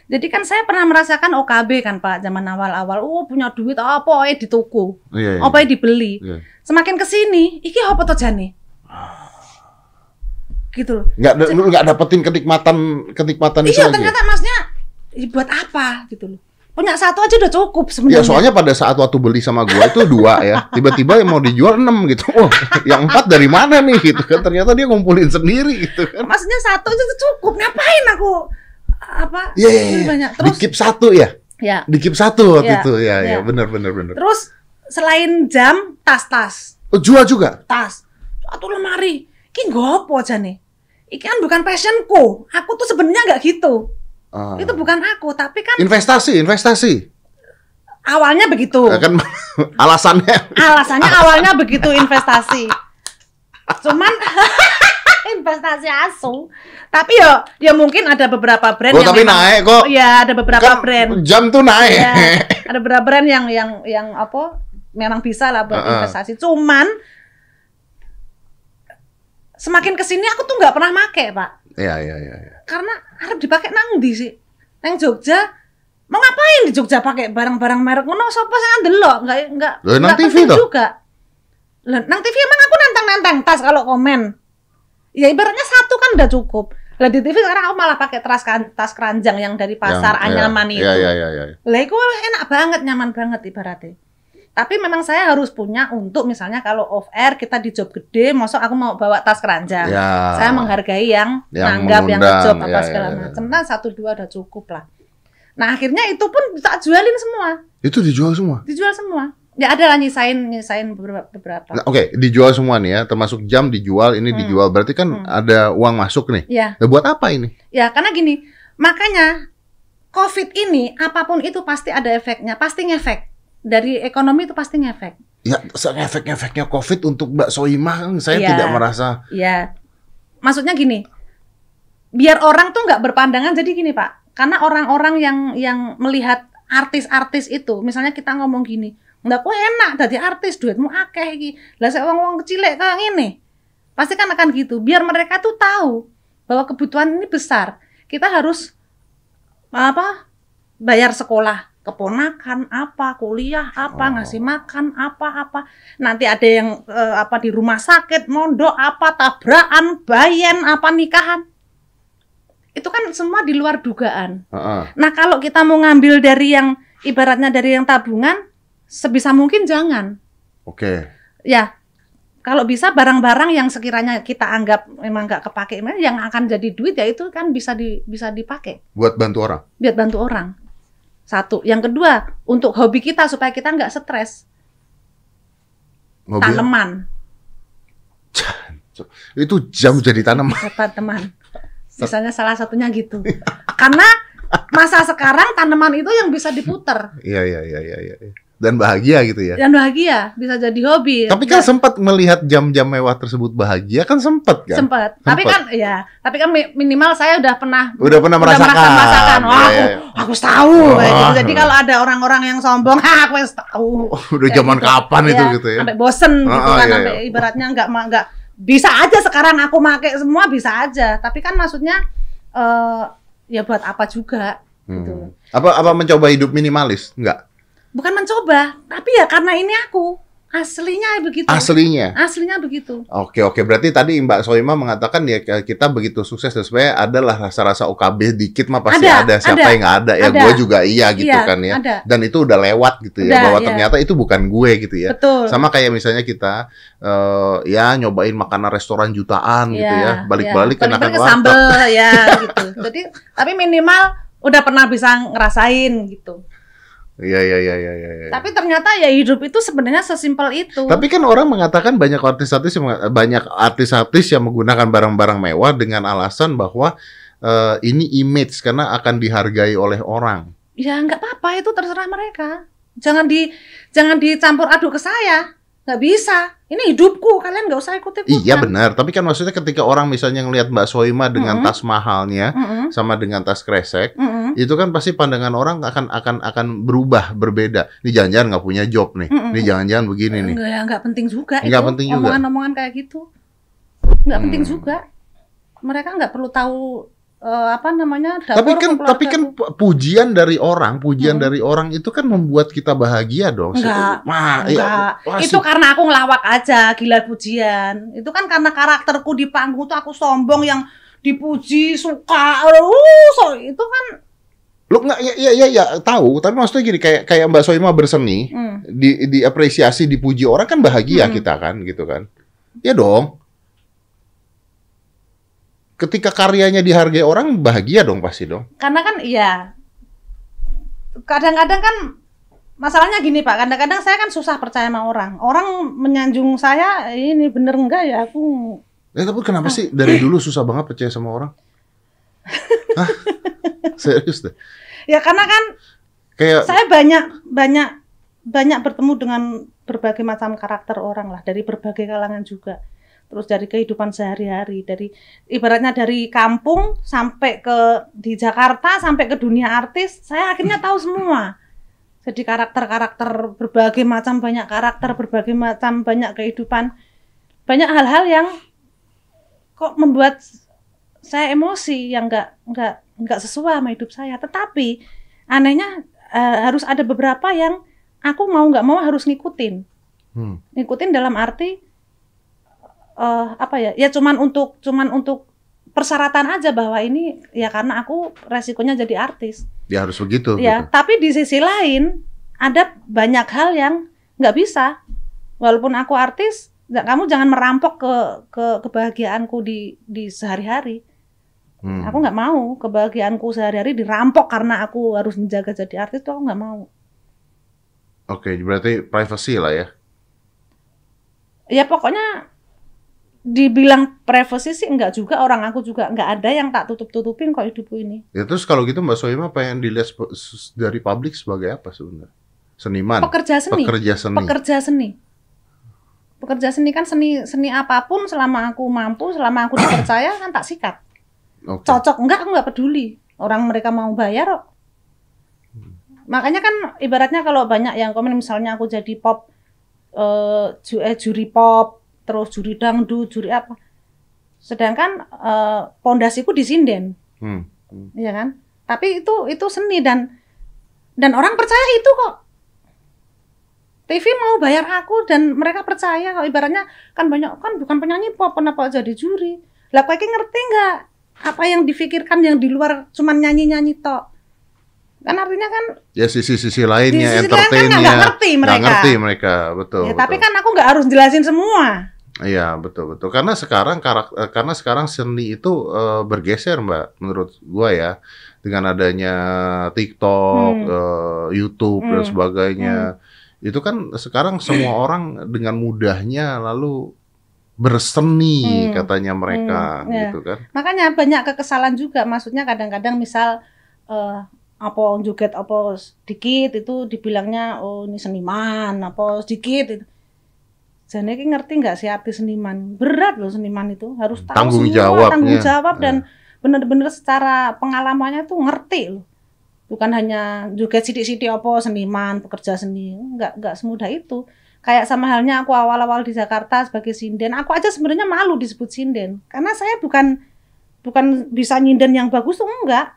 Jadi kan saya pernah merasakan OKB kan Pak zaman awal-awal. Oh punya duit apa eh di toko, iya, iya apa iya. dibeli. Iya. Semakin kesini, iki apa tuh jani? Ah gitu loh. Nggak, lu nggak dapetin kenikmatan kenikmatan iya, itu lagi. Iya ternyata masnya buat apa gitu loh. Punya satu aja udah cukup sebenarnya. Ya soalnya pada saat waktu beli sama gua itu dua ya. Tiba-tiba yang mau dijual enam gitu. Oh, yang empat dari mana nih gitu kan? Ternyata dia ngumpulin sendiri gitu kan. Maksudnya satu aja tuh cukup. Ngapain aku apa? Iya, yeah, iya. banyak. Terus dikip satu ya. Ya. Dikip satu waktu ya, itu ya, ya, yeah. benar benar benar. Terus selain jam, tas-tas. Oh, jual juga? Tas. Satu lemari ki apa aja nih iki kan bukan passionku aku tuh sebenarnya nggak gitu uh, itu bukan aku tapi kan investasi investasi awalnya begitu kan alasannya alasannya awalnya begitu investasi cuman investasi asu. Tapi ya ya mungkin ada beberapa brand oh, yang tapi memang, naik kok. Iya, ada beberapa kan brand. Jam tuh naik. Ya, ada beberapa brand yang yang yang apa? Memang bisa lah berinvestasi. Uh -uh. Cuman semakin kesini aku tuh nggak pernah make pak. Iya iya iya. Ya. Karena harus dipakai nang di sih. Nang Jogja mau ngapain di Jogja pakai barang-barang merek ngono sapa sing ndelok nggak nggak nang TV toh. juga. nang TV emang aku nantang-nantang tas kalau komen. Ya ibaratnya satu kan udah cukup. Lah di TV sekarang aku malah pakai tas kan, tas keranjang yang dari pasar yang, anyaman iya, itu. Iya iya iya. Lah itu enak banget, nyaman banget ibaratnya. Tapi memang saya harus punya untuk misalnya kalau off air kita di job gede, masuk aku mau bawa tas keranjang. Ya. Saya menghargai yang, yang nanggap, mengundang. yang job apa ya, ya segala ya, macam. Nah satu dua udah cukup lah. Nah akhirnya itu pun tak jualin semua. Itu dijual semua? Dijual semua. Ya ada lah nyisain nyisain beberapa. Nah, Oke, okay. dijual semua nih ya, termasuk jam dijual, ini hmm. dijual. Berarti kan hmm. ada uang masuk nih. Ya. Nah, buat apa ini? Ya, karena gini, makanya COVID ini apapun itu pasti ada efeknya, pasti ngefek dari ekonomi itu pasti ngefek. Ya, efek-efeknya COVID untuk Mbak Soimah kan saya ya, tidak merasa. Iya. Maksudnya gini, biar orang tuh nggak berpandangan jadi gini Pak, karena orang-orang yang yang melihat artis-artis itu, misalnya kita ngomong gini, nggak kok enak jadi artis duitmu akeh iki, lah saya uang-uang kecil kayak gini, pasti kan akan gitu. Biar mereka tuh tahu bahwa kebutuhan ini besar, kita harus apa bayar sekolah keponakan apa, kuliah apa, oh. ngasih makan apa-apa. Nanti ada yang eh, apa di rumah sakit, mondok apa, tabrakan, bayan apa nikahan. Itu kan semua di luar dugaan. Uh -uh. Nah, kalau kita mau ngambil dari yang ibaratnya dari yang tabungan, sebisa mungkin jangan. Oke. Okay. Ya. Kalau bisa barang-barang yang sekiranya kita anggap memang nggak kepake, yang akan jadi duit ya itu kan bisa di bisa dipakai. Buat bantu orang. Buat bantu orang satu. Yang kedua, untuk hobi kita supaya kita nggak stres. Tanaman. Itu jam jadi tanaman. Tanaman. Misalnya salah satunya gitu. Karena masa sekarang tanaman itu yang bisa diputer. Iya, iya, iya, iya. Ya dan bahagia gitu ya. Dan bahagia bisa jadi hobi. Tapi kan ya. sempat melihat jam-jam mewah tersebut bahagia kan sempat kan? Sempat. Tapi kan ya, tapi kan minimal saya udah pernah udah pernah udah merasakan. Udah merasakan. Wah, ya, ya. aku aku tahu. Oh. Gitu. Jadi iya. kalau ada orang-orang yang sombong, ah, aku tahu. Oh, udah Kayak zaman gitu. kapan ya, itu iya, gitu ya. Sampai bosen oh, gitu oh, kan, iya, sampai ibaratnya nggak enggak bisa aja sekarang aku make semua bisa aja. Tapi kan maksudnya uh, ya buat apa juga gitu. hmm. gitu. Apa apa mencoba hidup minimalis? Enggak bukan mencoba, tapi ya karena ini aku. Aslinya begitu. Aslinya. Aslinya begitu. Oke oke, berarti tadi Mbak Soima mengatakan ya kita begitu sukses dan sebenarnya adalah rasa-rasa UKB dikit mah pasti ada. ada. Siapa ada. yang nggak ada ya? Gue juga iya, iya gitu iya, kan ya. Ada. Dan itu udah lewat gitu ya udah, bahwa iya. ternyata itu bukan gue gitu ya. Betul. Sama kayak misalnya kita uh, ya nyobain makanan restoran jutaan gitu iya, gitu ya, iya. balik-balik iya. kenakan -balik sambel ya gitu. Jadi tapi minimal udah pernah bisa ngerasain gitu. Iya iya iya iya. Ya, ya. Tapi ternyata ya hidup itu sebenarnya sesimpel itu. Tapi kan orang mengatakan banyak artis-artis banyak artis-artis yang menggunakan barang-barang mewah dengan alasan bahwa uh, ini image karena akan dihargai oleh orang. Ya nggak apa-apa itu terserah mereka. Jangan di jangan dicampur aduk ke saya nggak bisa. Ini hidupku, kalian nggak usah ikut-ikutan. Iya benar, tapi kan maksudnya ketika orang misalnya ngelihat Mbak Soima dengan mm -hmm. tas mahalnya mm -hmm. sama dengan tas kresek, mm -hmm. itu kan pasti pandangan orang akan akan akan berubah, berbeda. Ini jangan-jangan nggak punya job nih. Mm -hmm. Ini jangan-jangan begini nih. Nggak, nggak penting juga nggak itu. penting juga. Omongan-omongan kayak gitu. Nggak hmm. penting juga. Mereka nggak perlu tahu uh, apa namanya dapur tapi kan tapi kan pujian dari orang pujian hmm. dari orang itu kan membuat kita bahagia dong enggak Wah, ya enggak ya, itu karena aku ngelawak aja gila pujian itu kan karena karakterku di panggung tuh aku sombong yang dipuji suka uh, so, itu kan lu nggak ya, ya ya ya tahu tapi maksudnya gini kayak kayak Mbak Soima berseni hmm. di diapresiasi dipuji orang kan bahagia hmm. kita kan gitu kan ya dong ketika karyanya dihargai orang bahagia dong pasti dong. Karena kan iya. Kadang-kadang kan masalahnya gini Pak, kadang-kadang saya kan susah percaya sama orang. Orang menyanjung saya ini bener enggak ya aku. Eh tapi kenapa ah. sih dari dulu susah banget percaya sama orang? Hah? Serius deh. Ya karena kan kayak saya banyak banyak banyak bertemu dengan berbagai macam karakter orang lah dari berbagai kalangan juga terus dari kehidupan sehari-hari dari ibaratnya dari kampung sampai ke di Jakarta sampai ke dunia artis saya akhirnya tahu semua jadi karakter-karakter berbagai macam banyak karakter berbagai macam banyak kehidupan banyak hal-hal yang kok membuat saya emosi yang nggak nggak nggak sesuai sama hidup saya tetapi anehnya uh, harus ada beberapa yang aku mau nggak mau harus ngikutin hmm. ngikutin dalam arti uh, apa ya ya cuman untuk cuman untuk persyaratan aja bahwa ini ya karena aku resikonya jadi artis ya harus begitu ya gitu. tapi di sisi lain ada banyak hal yang nggak bisa walaupun aku artis kamu jangan merampok ke ke kebahagiaanku di di sehari-hari hmm. aku nggak mau kebahagiaanku sehari-hari dirampok karena aku harus menjaga jadi artis tuh aku nggak mau oke berarti privasi lah ya ya pokoknya dibilang privacy sih enggak juga orang aku juga enggak ada yang tak tutup tutupin kok hidupku ini. Ya terus kalau gitu Mbak Soima yang dilihat dari publik sebagai apa sebenarnya? Seniman. Pekerja seni. Pekerja seni. Pekerja seni. Pekerja seni kan seni seni apapun selama aku mampu, selama aku dipercaya kan tak sikat. Okay. Cocok enggak aku enggak peduli. Orang mereka mau bayar. Hmm. Makanya kan ibaratnya kalau banyak yang komen misalnya aku jadi pop eh uh, juri pop terus juri dangdut, juri apa. Sedangkan eh, pondasiku uh, di sinden. Hmm. Hmm. Iya kan? Tapi itu itu seni dan dan orang percaya itu kok. TV mau bayar aku dan mereka percaya kalau ibaratnya kan banyak kan bukan penyanyi pop kenapa jadi juri. Lah kowe ngerti nggak apa yang difikirkan yang di luar cuman nyanyi-nyanyi tok. Kan artinya kan ya sisi-sisi lainnya entertainnya sisi lain kan nggak ngerti mereka. Gak ngerti mereka, betul. Ya, betul. tapi kan aku nggak harus jelasin semua. Iya betul betul karena sekarang karakter eh, karena sekarang seni itu uh, bergeser mbak menurut gua ya dengan adanya TikTok, hmm. uh, YouTube hmm. dan sebagainya hmm. itu kan sekarang semua orang dengan mudahnya lalu berseni hmm. katanya mereka hmm. Ya. gitu kan makanya banyak kekesalan juga maksudnya kadang-kadang misal uh, apa juget apa sedikit itu dibilangnya oh ini seniman apa sedikit itu jadi ini ngerti nggak sih arti seniman? Berat loh seniman itu harus tahu tanggung semua, jawab, tanggung jawab iya. dan benar-benar secara pengalamannya tuh ngerti loh. Bukan hanya juga sidik-sidik opo seniman, pekerja seni, nggak nggak semudah itu. Kayak sama halnya aku awal-awal di Jakarta sebagai sinden, aku aja sebenarnya malu disebut sinden karena saya bukan bukan bisa nyinden yang bagus tuh enggak.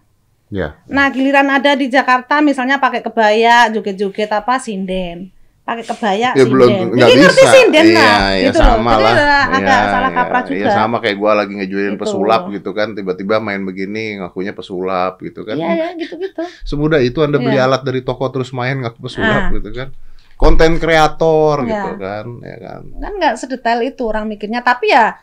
Ya. Nah, giliran ada di Jakarta misalnya pakai kebaya, joget-joget apa sinden pakai kebaya ya, belum nggak bisa ngerti sinden iya, lah iya, gitu sama loh. lah agak iya, salah iya. kaprah iya, juga iya, sama kayak gue lagi ngejualin gitu. pesulap gitu kan tiba-tiba main begini ngakunya pesulap gitu kan iya, iya gitu gitu semudah itu anda beli iya. alat dari toko terus main ngaku pesulap nah. gitu kan konten kreator iya. gitu kan ya kan kan nggak sedetail itu orang mikirnya tapi ya,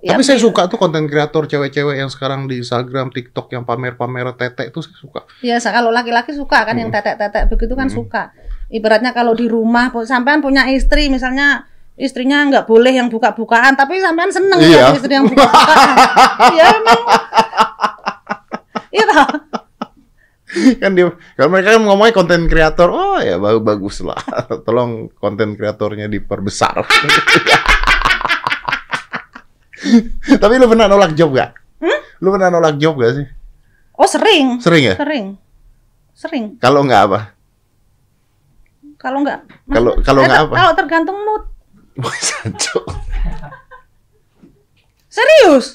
ya tapi saya suka tuh konten kreator cewek-cewek yang sekarang di Instagram, TikTok yang pamer-pamer tetek tuh saya suka. Iya, kalau laki-laki suka kan hmm. yang tetek-tetek begitu kan hmm. suka ibaratnya kalau di rumah sampean punya istri misalnya istrinya nggak boleh yang buka-bukaan tapi sampean seneng iya. kan istri yang buka-bukaan iya emang iya kan dia kalau mereka kan ngomongnya konten kreator oh ya baru bagus lah tolong konten kreatornya diperbesar tapi lu pernah nolak job gak? Hmm? Lu pernah nolak job gak sih? Oh sering. Sering ya? Sering. Sering. Kalau nggak apa? Kalau enggak? Kalau kalau nggak eh, apa? Kalau tergantung mood. Serius?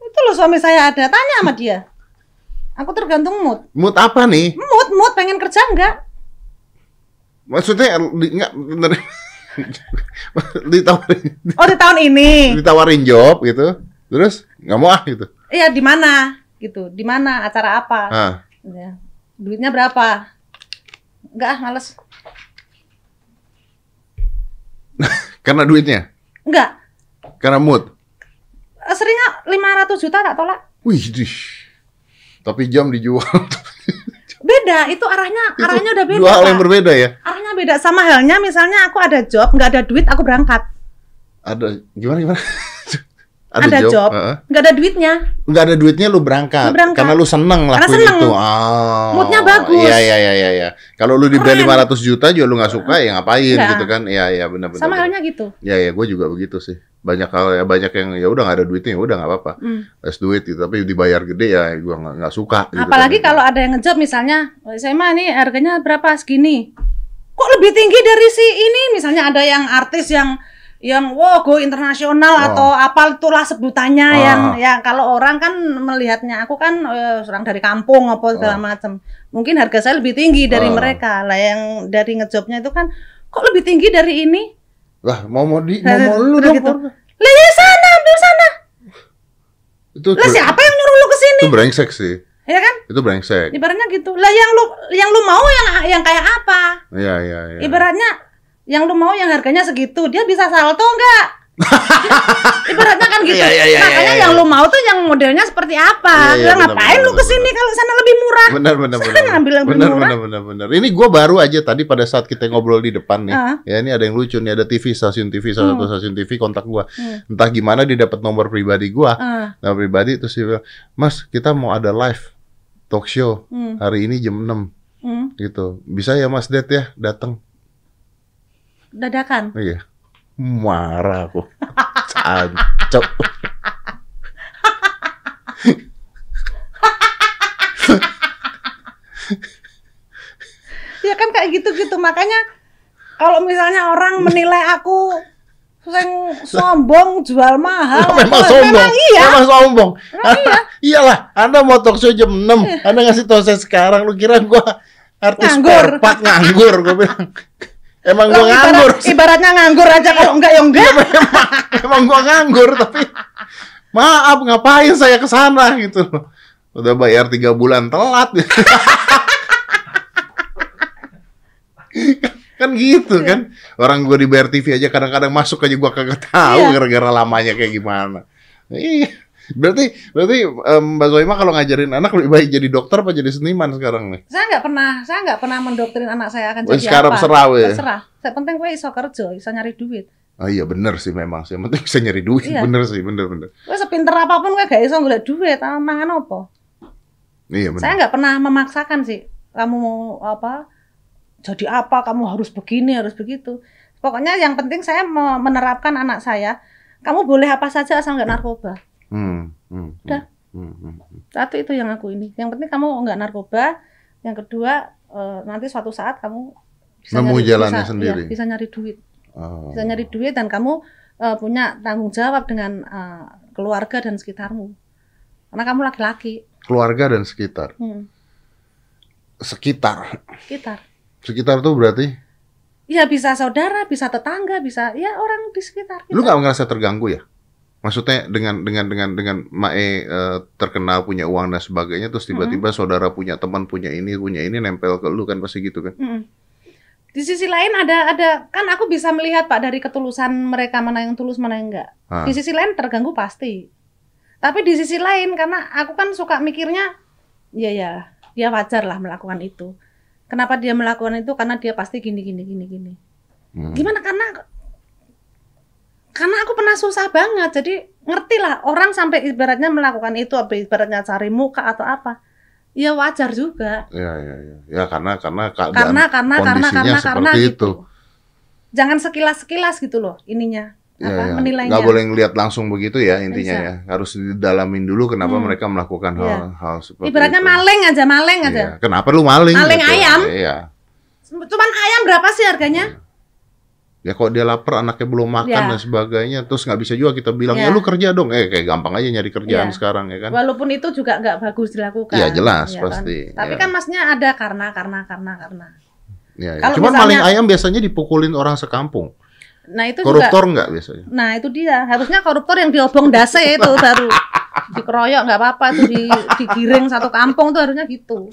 Itu loh suami saya ada, tanya sama dia. Aku tergantung mood. Mood apa nih? Mood, mood pengen kerja enggak? Maksudnya enggak bener. ditawarin. Oh, di tahun ini. Ditawarin job gitu. Terus nggak mau ah gitu. Iya, di mana? Gitu. Di mana? Acara apa? Ah. Ya. Duitnya berapa? Enggak ah, males. Karena duitnya? Enggak. Karena mood? Eh, Sering 500 juta tak tolak. Wih, dih. Tapi jam dijual. beda, itu arahnya itu arahnya udah beda. Dua hal yang berbeda ya. Arahnya beda sama halnya misalnya aku ada job, nggak ada duit, aku berangkat. Ada gimana gimana? ada, ada job, job uh nggak ada duitnya nggak ada duitnya lu berangkat, lu berangkat. karena lu seneng lah seneng. itu oh, moodnya bagus iya iya iya iya ya. kalau lu dibayar lima ratus juta juga lu nggak suka ya ngapain nggak. Iya. gitu kan iya iya benar benar sama halnya gitu iya iya gue juga begitu sih banyak hal ya banyak yang ya udah nggak ada duitnya ya udah nggak apa-apa hmm. let's do it gitu tapi dibayar gede ya gue nggak nggak suka gitu kan. apalagi kan. kalau ada yang ngejob misalnya saya mah ini harganya berapa segini kok lebih tinggi dari si ini misalnya ada yang artis yang yang wow go internasional oh. atau apa itulah sebutannya oh. yang ya kalau orang kan melihatnya aku kan eh, orang dari kampung apa ah. segala oh. macam mungkin harga saya lebih tinggi dari oh. mereka lah yang dari ngejobnya itu kan kok lebih tinggi dari ini lah mau mau di mau nah, mau lu dong gitu. lihat sana ambil sana itu lah siapa yang nyuruh lu kesini itu brengsek sih ya kan itu brengsek ibaratnya gitu lah yang lu yang lu mau yang yang kayak apa iya iya iya ibaratnya yang lu mau yang harganya segitu dia bisa salto nggak ibaratnya kan gitu yeah, yeah, yeah, makanya iya, iya, yang iya. lu mau tuh yang modelnya seperti apa ya, ngapain bener, lu kesini kalau sana lebih murah benar benar benar yang bener, murah benar benar benar ini gue baru aja tadi pada saat kita ngobrol di depan nih uh. ya ini ada yang lucu nih ada TV stasiun TV salah satu hmm. stasiun TV kontak gue hmm. entah gimana dia dapat nomor pribadi gue uh. Ah. nah pribadi terus dia bilang mas kita mau ada live talk show hmm. hari ini jam 6 hmm. gitu bisa ya mas Det ya datang dadakan. Oh iya. Marah aku. Cancok. ya kan kayak gitu-gitu makanya kalau misalnya orang menilai aku yang sombong jual mahal. Ya, memang sombong. Memang iya. Memang sombong. Memang iya. Ah, iyalah, Anda mau talk show jam 6, eh. Anda ngasih tau saya sekarang lu kira gua artis nganggur. perpak nganggur gua bilang. Emang Loh, gua nganggur. Ibarat, ibaratnya nganggur aja kalau iya. enggak ya enggak. emang, emang gua nganggur tapi maaf ngapain saya ke sana gitu Udah bayar tiga bulan telat. kan, gitu iya. kan. Orang gua dibayar TV aja kadang-kadang masuk aja gua kagak tahu iya. gara-gara lamanya kayak gimana. Iya berarti berarti um, Mbak Zoima kalau ngajarin anak lebih baik jadi dokter apa jadi seniman sekarang nih? Saya nggak pernah, saya nggak pernah mendoktrin anak saya akan jadi sekarang apa. Sekarang serah ya. Serah. Saya penting gue iso kerja, iso nyari duit. Oh iya bener sih memang sih, penting bisa nyari duit. Iya. Bener sih, bener bener. Gue sepinter apapun gue gak iso ngeliat duit, ah, mangan apa? Iya bener. Saya nggak pernah memaksakan sih. Kamu mau apa? Jadi apa? Kamu harus begini, harus begitu. Pokoknya yang penting saya menerapkan anak saya. Kamu boleh apa saja asal nggak narkoba. Hmm, hmm, hmm, Udah. Hmm, hmm, hmm. Satu itu yang aku ini. Yang penting kamu nggak narkoba. Yang kedua uh, nanti suatu saat kamu bisa nemu nyari, jalannya bisa, iya, sendiri. Ya, bisa nyari duit. Oh. Bisa nyari duit dan kamu uh, punya tanggung jawab dengan uh, keluarga dan sekitarmu. Karena kamu laki-laki. Keluarga dan sekitar. Hmm. Sekitar. Sekitar. Sekitar tuh berarti? Iya bisa saudara, bisa tetangga, bisa ya orang di sekitar. Kita. Lu nggak merasa terganggu ya? Maksudnya dengan dengan dengan dengan Mae uh, terkenal punya uang dan sebagainya terus tiba-tiba mm saudara punya teman punya ini punya ini nempel ke lu kan pasti gitu kan. Mm Di sisi lain ada ada kan aku bisa melihat Pak dari ketulusan mereka mana yang tulus mana yang enggak. Ah. Di sisi lain terganggu pasti. Tapi di sisi lain karena aku kan suka mikirnya ya ya dia ya wajar lah melakukan itu. Kenapa dia melakukan itu karena dia pasti gini gini gini gini. Mm. Gimana karena karena aku pernah susah banget jadi ngerti lah orang sampai ibaratnya melakukan itu apa ibaratnya cari muka atau apa ya wajar juga ya ya ya, ya karena karena karena karena karena karena karena itu. itu jangan sekilas sekilas gitu loh ininya Iya apa ya. menilainya nggak boleh ngelihat langsung begitu ya intinya Bisa. ya harus didalamin dulu kenapa hmm. mereka melakukan hal-hal ya. hal seperti ibaratnya itu. maling aja maling aja ya. kenapa lu maling maling gitu? ayam iya. cuman ayam berapa sih harganya ya ya kalau dia lapar anaknya belum makan ya. dan sebagainya terus nggak bisa juga kita bilang ya. ya lu kerja dong eh kayak gampang aja nyari kerjaan ya. sekarang ya kan walaupun itu juga nggak bagus dilakukan ya jelas ya, pasti kan? tapi ya. kan masnya ada karena karena karena karena ya, ya. maling ayam biasanya dipukulin orang sekampung nah itu koruptor nggak biasanya nah itu dia harusnya koruptor yang diobong dase itu baru dikeroyok nggak apa-apa tuh di, digiring satu kampung tuh harusnya gitu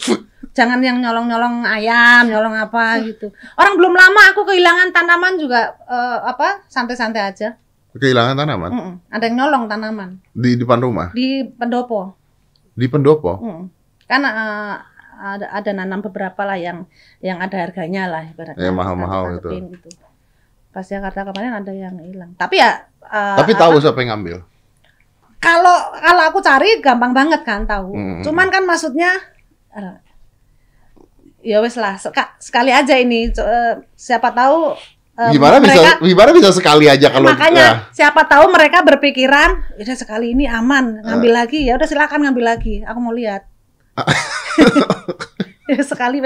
jangan yang nyolong-nyolong ayam, nyolong apa gitu. Orang belum lama aku kehilangan tanaman juga uh, apa santai-santai aja. Kehilangan tanaman? Mm -mm. Ada yang nyolong tanaman. Di depan rumah? Di pendopo. Di pendopo? Mm. karena uh, ada ada nanam beberapa lah yang yang ada harganya lah ibaratnya. Ya mahal-mahal gitu. Gitu. Pas Jakarta kemarin ada yang hilang. Tapi ya. Uh, Tapi tahu apa? siapa yang ngambil? Kalau kalau aku cari gampang banget kan tahu. Mm -hmm. Cuman kan maksudnya eh, ya wes lah sekali aja ini uh, siapa tahu uh, eh, gimana mereka, bisa gimana bisa sekali aja kalau makanya uh, siapa tahu mereka berpikiran udah sekali ini aman ngambil uh. lagi ya udah silakan ngambil lagi aku mau lihat ah. ya sekali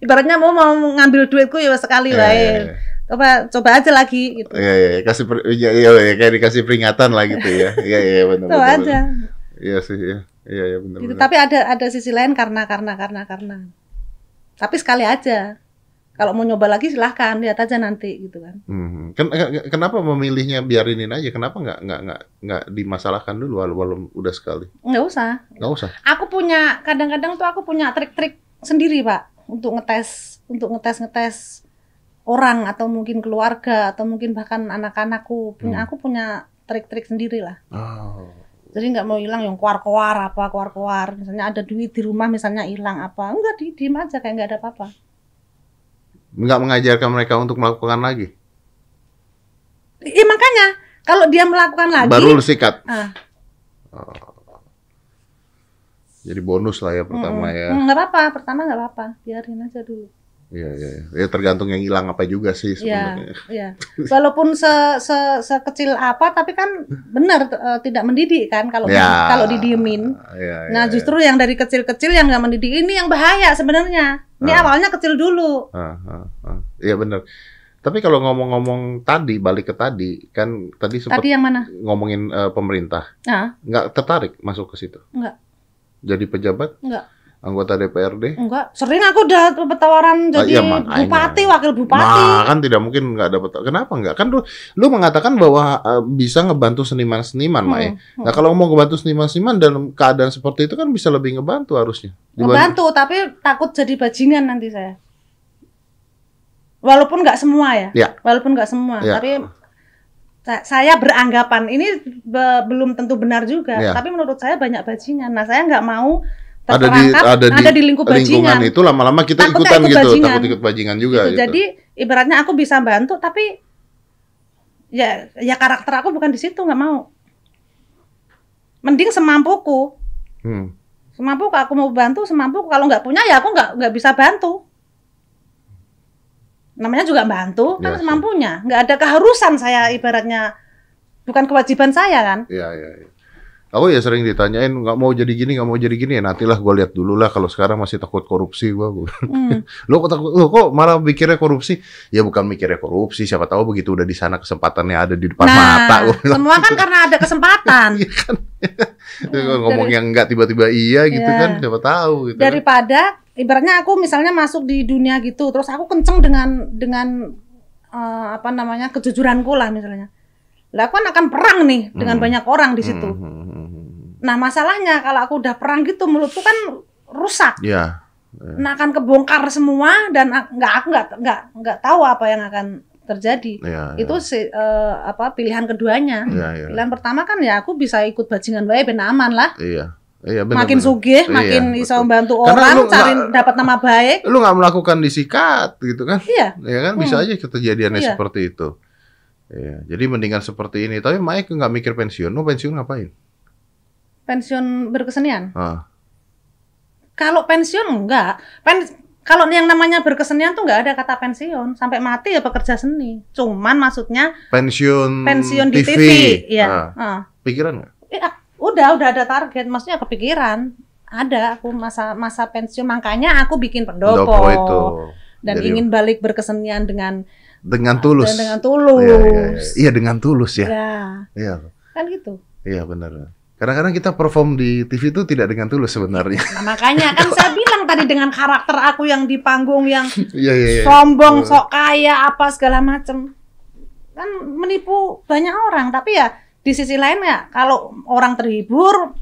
ibaratnya mau mau ngambil duitku ya sekali lah uh, yeah, coba coba aja lagi gitu ya ya kasih per, ya, ya, ya kayak dikasih peringatan lah gitu ya ya ya benar coba aja iya sih ya ya, ya benar, gitu, benar tapi ada ada sisi lain karena karena karena karena tapi sekali aja. Kalau mau nyoba lagi silahkan lihat aja nanti gitu kan. Hmm. Eh, kenapa memilihnya biarinin aja? Kenapa nggak nggak nggak nggak dimasalahkan dulu walau, walau udah sekali? Nggak usah. Nggak usah. Aku punya kadang-kadang tuh aku punya trik-trik sendiri pak untuk ngetes untuk ngetes ngetes orang atau mungkin keluarga atau mungkin bahkan anak-anakku punya hmm. aku punya trik-trik sendiri lah. Oh jadi nggak mau hilang yang keluar-keluar apa keluar-keluar misalnya ada duit di rumah misalnya hilang apa enggak di diem aja kayak nggak ada apa-apa nggak mengajarkan mereka untuk melakukan lagi iya makanya kalau dia melakukan lagi baru sikat ah. Oh. jadi bonus lah ya pertama ya. mm ya nggak apa-apa pertama nggak apa-apa biarin aja dulu Iya, iya, iya, ya tergantung yang hilang apa juga sih iya, sebenarnya. Iya, iya. Walaupun se, se, sekecil apa, tapi kan benar e, tidak mendidik kan kalau ya, kalau didiemin. Ya, ya, nah iya. justru ya. yang dari kecil-kecil yang nggak mendidik ini yang bahaya sebenarnya. Ini ah. awalnya kecil dulu. Iya ah, ah, ah. benar. Tapi kalau ngomong-ngomong tadi balik ke tadi kan tadi sempat tadi yang mana? ngomongin uh, pemerintah. Ah. Nggak tertarik masuk ke situ? Nggak. Jadi pejabat? Nggak anggota DPRD? Enggak, sering aku udah dapat tawaran ah, jadi iya, bupati, wakil bupati. Nah, kan tidak mungkin nggak dapat. Kenapa enggak? Kan lu lu mengatakan bahwa uh, bisa ngebantu seniman-seniman, hmm. Mae. Hmm. Nah, kalau mau ngebantu seniman-seniman dalam keadaan seperti itu kan bisa lebih ngebantu harusnya. Dibantu. Ngebantu, tapi takut jadi bajingan nanti saya. Walaupun enggak semua ya. ya. Walaupun enggak semua, ya. tapi saya beranggapan ini be belum tentu benar juga, ya. tapi menurut saya banyak bajingan. Nah, saya nggak mau ada di ada di, ada di lingkup lingkungan bajingan. itu lama-lama kita takut ikutan ikut gitu bajingan. takut ikut bajingan juga gitu. gitu. jadi ibaratnya aku bisa bantu tapi ya ya karakter aku bukan di situ nggak mau mending semampuku hmm. semampuku aku mau bantu semampu kalau nggak punya ya aku nggak nggak bisa bantu namanya juga bantu kan ya, semampunya nggak ada keharusan saya ibaratnya bukan kewajiban saya kan iya iya ya. ya, ya. Aku ya sering ditanyain nggak mau jadi gini, nggak mau jadi gini ya nanti lah gue lihat dulu lah. Kalau sekarang masih takut korupsi gue, hmm. lo kok takut, lo kok malah mikirnya korupsi? Ya bukan mikirnya korupsi, siapa tahu begitu udah di sana kesempatannya ada di depan nah, mata. Gua semua kan karena ada kesempatan. Iya kan, hmm, ngomong dari, yang nggak tiba-tiba iya gitu ya. kan, siapa tahu. Gitu kan. Daripada kan. ibaratnya aku misalnya masuk di dunia gitu, terus aku kenceng dengan dengan uh, apa namanya kejujuranku lah misalnya. Lah aku kan akan perang nih dengan hmm. banyak orang di situ. Hmm, hmm, hmm. Nah masalahnya kalau aku udah perang gitu mulutku kan rusak. Iya. Yeah. Nah akan kebongkar semua dan nggak aku nggak nggak nggak tahu apa yang akan terjadi. Yeah, itu iya. Si, uh, apa pilihan keduanya. Yeah, yeah. Pilihan pertama kan ya aku bisa ikut bajingan wae ben aman lah. Iya. Iya, bener, makin sugih, iya, makin iya, membantu orang, cari dapat nama baik. Lu nggak melakukan disikat gitu kan? Iya. Ya kan bisa hmm. aja kejadiannya iya. seperti itu. Iya, jadi mendingan seperti ini. Tapi Mike nggak mikir pensiun. Lu pensiun ngapain? Pensiun berkesenian? Ah. Kalau pensiun enggak. Pen kalau yang namanya berkesenian tuh enggak ada kata pensiun sampai mati ya pekerja seni cuman maksudnya pensiun pensiun di TV, TV iya. ya ah. ah. pikiran nggak Iya. udah udah ada target maksudnya kepikiran ada aku masa masa pensiun makanya aku bikin pendopo, itu. dan Jadi, ingin balik berkesenian dengan dengan ah, tulus dengan tulus iya, ya, ya. ya, dengan tulus ya iya ya. kan gitu iya benar Kadang-kadang kita perform di TV itu tidak dengan tulus sebenarnya. Nah, makanya kan saya bilang tadi dengan karakter aku yang di panggung yang yeah, yeah, yeah. sombong, sok kaya, apa segala macem. Kan menipu banyak orang. Tapi ya di sisi lain ya kalau orang terhibur,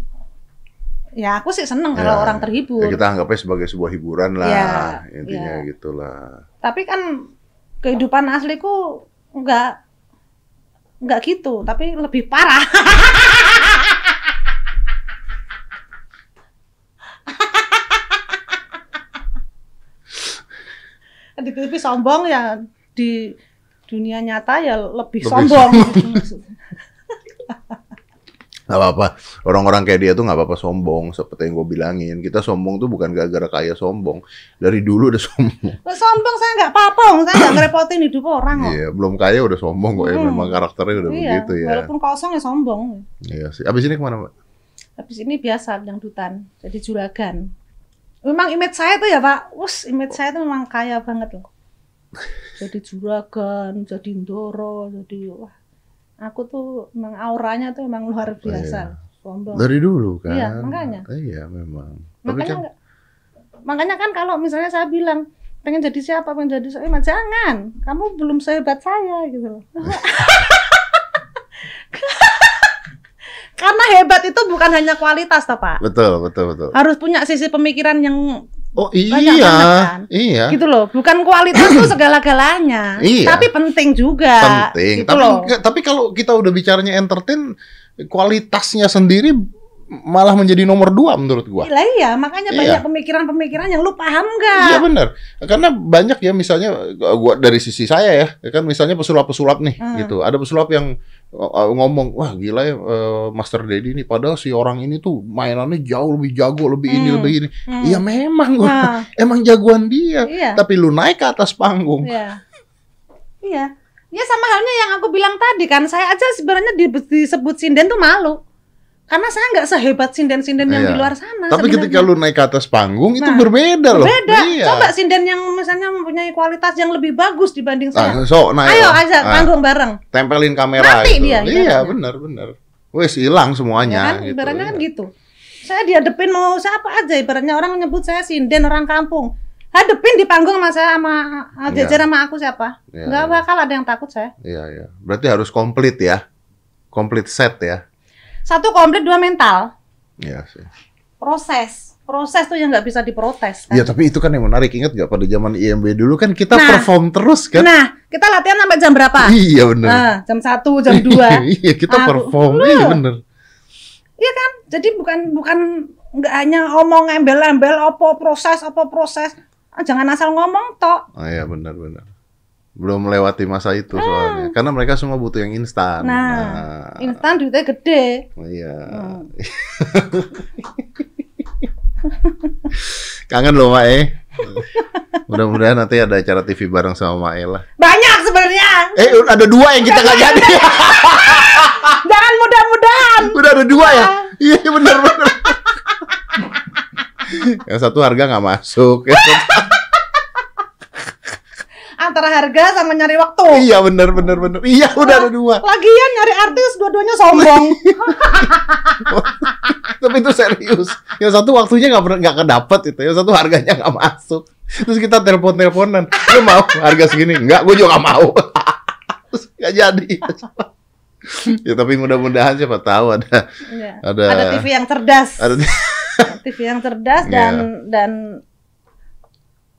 ya aku sih seneng kalau yeah. orang terhibur. Ya kita anggapnya sebagai sebuah hiburan lah. yeah, intinya gitu gitulah. Tapi kan kehidupan asliku nggak nggak gitu, tapi lebih parah. di TV sombong ya di dunia nyata ya lebih, lebih sombong. Gak apa-apa orang-orang kayak dia tuh gak apa-apa sombong seperti yang gue bilangin kita sombong tuh bukan gara-gara kaya sombong dari dulu udah sombong sombong saya gak apa-apa saya gak ngerepotin hidup orang kok iya belum kaya udah sombong kok ya. hmm. memang karakternya udah iya, begitu ya walaupun kosong ya sombong iya sih abis ini kemana mbak abis ini biasa dutan. jadi juragan memang image saya tuh ya Pak, us image oh. saya tuh memang kaya banget loh. Jadi juragan, jadi indoro, jadi wah. Aku tuh memang auranya tuh memang luar oh, biasa. Iya. Sombong. Dari dulu iya, kan. Iya, makanya. Iya, memang. Makanya Tapi kan makanya kan kalau misalnya saya bilang pengen jadi siapa, pengen jadi siapa, eh, jangan. Kamu belum sehebat saya gitu karena hebat itu bukan hanya kualitas toh pak betul betul betul harus punya sisi pemikiran yang Oh iya, banget, kan? iya. Gitu loh, bukan kualitas itu segala-galanya, iya. tapi penting juga. Penting. Gitu tapi loh. tapi kalau kita udah bicaranya entertain, kualitasnya sendiri malah menjadi nomor dua menurut gua. Iya, iya. makanya iya. banyak pemikiran-pemikiran yang lu paham gak? Iya benar, karena banyak ya misalnya gua dari sisi saya ya, ya kan misalnya pesulap-pesulap nih, hmm. gitu. Ada pesulap yang ngomong wah gila ya uh, Master Daddy ini padahal si orang ini tuh mainannya jauh lebih jago lebih ini hmm. lebih ini hmm. ya memang gua, nah. emang jagoan dia iya. tapi lu naik ke atas panggung iya iya ya sama halnya yang aku bilang tadi kan saya aja sebenarnya disebut sinden tuh malu karena saya nggak sehebat sinden-sinden yang di iya. luar sana. Tapi sebenernya. ketika lu naik ke atas panggung nah, itu berbeda, loh. Berbeda. Iya. Coba sinden yang misalnya mempunyai kualitas yang lebih bagus dibanding ah, saya. Nah, so, naik Ayo aja nah, bareng. Tempelin kamera Mati itu. dia. Iya, benar benar. Wes hilang semuanya ya kan? gitu. kan iya. gitu. Saya dihadepin mau siapa aja ibaratnya orang nyebut saya sinden orang kampung hadepin di panggung sama saya sama jajar yeah. sama aku siapa? Yeah, gak yeah. bakal ada yang takut saya. Iya, iya. Berarti harus komplit ya. Komplit set ya. Satu komplit, dua mental. Iya sih. Proses. Proses tuh yang nggak bisa diprotes. Kan? Iya, ya tapi itu kan yang menarik. Ingat nggak pada zaman IMB dulu kan kita nah, perform terus kan? Nah, kita latihan sampai jam berapa? Iya benar. Nah, jam satu, jam dua. iya, kita Aku, perform. Lho. Iya benar. Iya kan? Jadi bukan bukan nggak hanya omong embel-embel, opo proses, opo proses. Ah, jangan asal ngomong tok. Oh ah, iya benar benar belum melewati masa itu hmm. soalnya karena mereka semua butuh yang instan nah, nah. instan duitnya gede oh, iya hmm. kangen loh Mae mudah-mudahan nanti ada acara TV bareng sama Mae lah banyak sebenarnya eh ada dua yang kita nggak jadi jangan mudah-mudahan udah ada dua ya ah. iya benar-benar yang satu harga nggak masuk antara harga sama nyari waktu. Iya benar benar benar. Iya ah, udah ada dua. Lagian nyari artis dua-duanya sombong. Tapi itu serius. Yang satu waktunya nggak pernah nggak kedapet itu. Yang satu harganya nggak masuk. Terus kita telepon-teleponan. Lu mau harga segini? Enggak, gue juga gak mau. Terus gak jadi. ya tapi mudah-mudahan siapa tahu ada, ya. ada ada TV yang cerdas. Ada TV yang cerdas dan ya. dan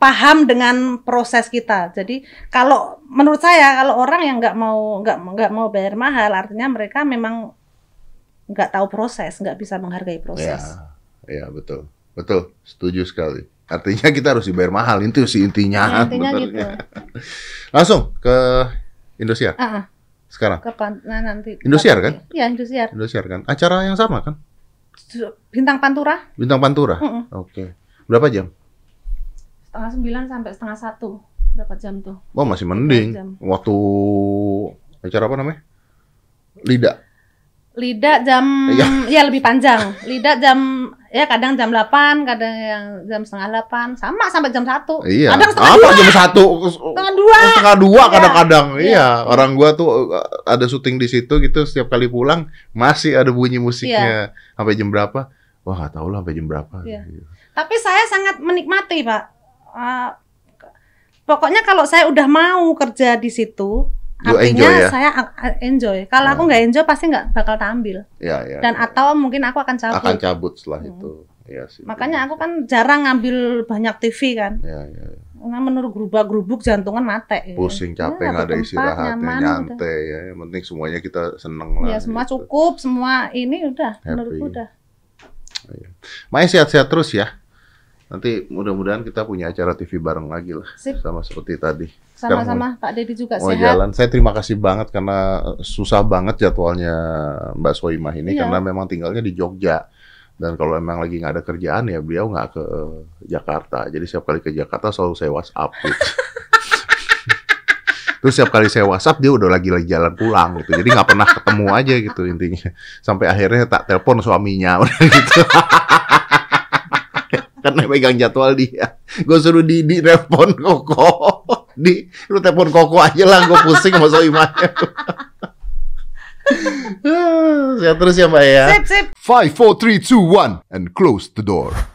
paham dengan proses kita. Jadi kalau menurut saya kalau orang yang nggak mau nggak nggak mau bayar mahal, artinya mereka memang nggak tahu proses, nggak bisa menghargai proses. Ya, ya betul, betul, setuju sekali. Artinya kita harus dibayar mahal itu sih intinya. Iya, intinya gitu. Langsung ke Indosiar. Uh -uh. Sekarang. Kapan? Nah, nanti. Indosiar kan? Iya Indosiar. Indosiar kan. Acara yang sama kan? Bintang Pantura. Bintang Pantura. Mm -mm. Oke. Okay. Berapa jam? setengah sembilan sampai setengah satu berapa jam tuh? Wah masih mending. Waktu acara apa namanya? lida lida jam iya. ya. lebih panjang. lida jam ya kadang jam delapan kadang yang jam setengah delapan sama sampai jam satu Iya. Kadang setengah apa, 2. jam 1? Setengah dua Setengah 2 iya. kadang-kadang. Iya. iya. Orang gua tuh eh, ada syuting di situ gitu setiap kali pulang masih ada bunyi musiknya. Iya. Sampai jam berapa? Wah, gak tahu lah sampai jam berapa. Iya. Tapi saya sangat menikmati, Pak pokoknya kalau saya udah mau kerja di situ You artinya enjoy, ya? saya enjoy. Kalau hmm. aku nggak enjoy pasti nggak bakal tampil. Ya, ya, Dan ya, atau mungkin aku akan cabut. Akan cabut setelah hmm. itu. Ya, sih, Makanya ya. aku kan jarang ngambil banyak TV kan. Ya, ya, ya. Nah, menurut gerubah gerubuk jantungan mate. Pusing iya, capek nggak ya, ada istirahatnya nyantai ya. Yang penting semuanya kita seneng iya, lah. Ya semua gitu. cukup semua ini udah Happy. menurutku udah. Maya sehat-sehat terus ya. Nanti mudah-mudahan kita punya acara TV bareng lagi lah, Sip. sama seperti tadi. Sama-sama Pak Deddy juga mau sehat. jalan. Saya terima kasih banget karena eh, susah banget jadwalnya Mbak Soimah ini iya. karena memang tinggalnya di Jogja. Dan kalau emang lagi nggak ada kerjaan ya beliau nggak ke eh, Jakarta. Jadi setiap kali ke Jakarta selalu saya WhatsApp. Gitu. Terus setiap kali saya WhatsApp dia udah lagi lagi jalan pulang gitu. Jadi nggak pernah ketemu aja gitu intinya. Sampai akhirnya tak telepon suaminya udah gitu karena pegang jadwal dia. Gue suruh di di telepon Koko. Di lu telepon Koko aja lah, gue pusing sama Soimanya. Ah, Saya terus ya Mbak ya. Sip, sip. Five, four, three, two, one, and close the door.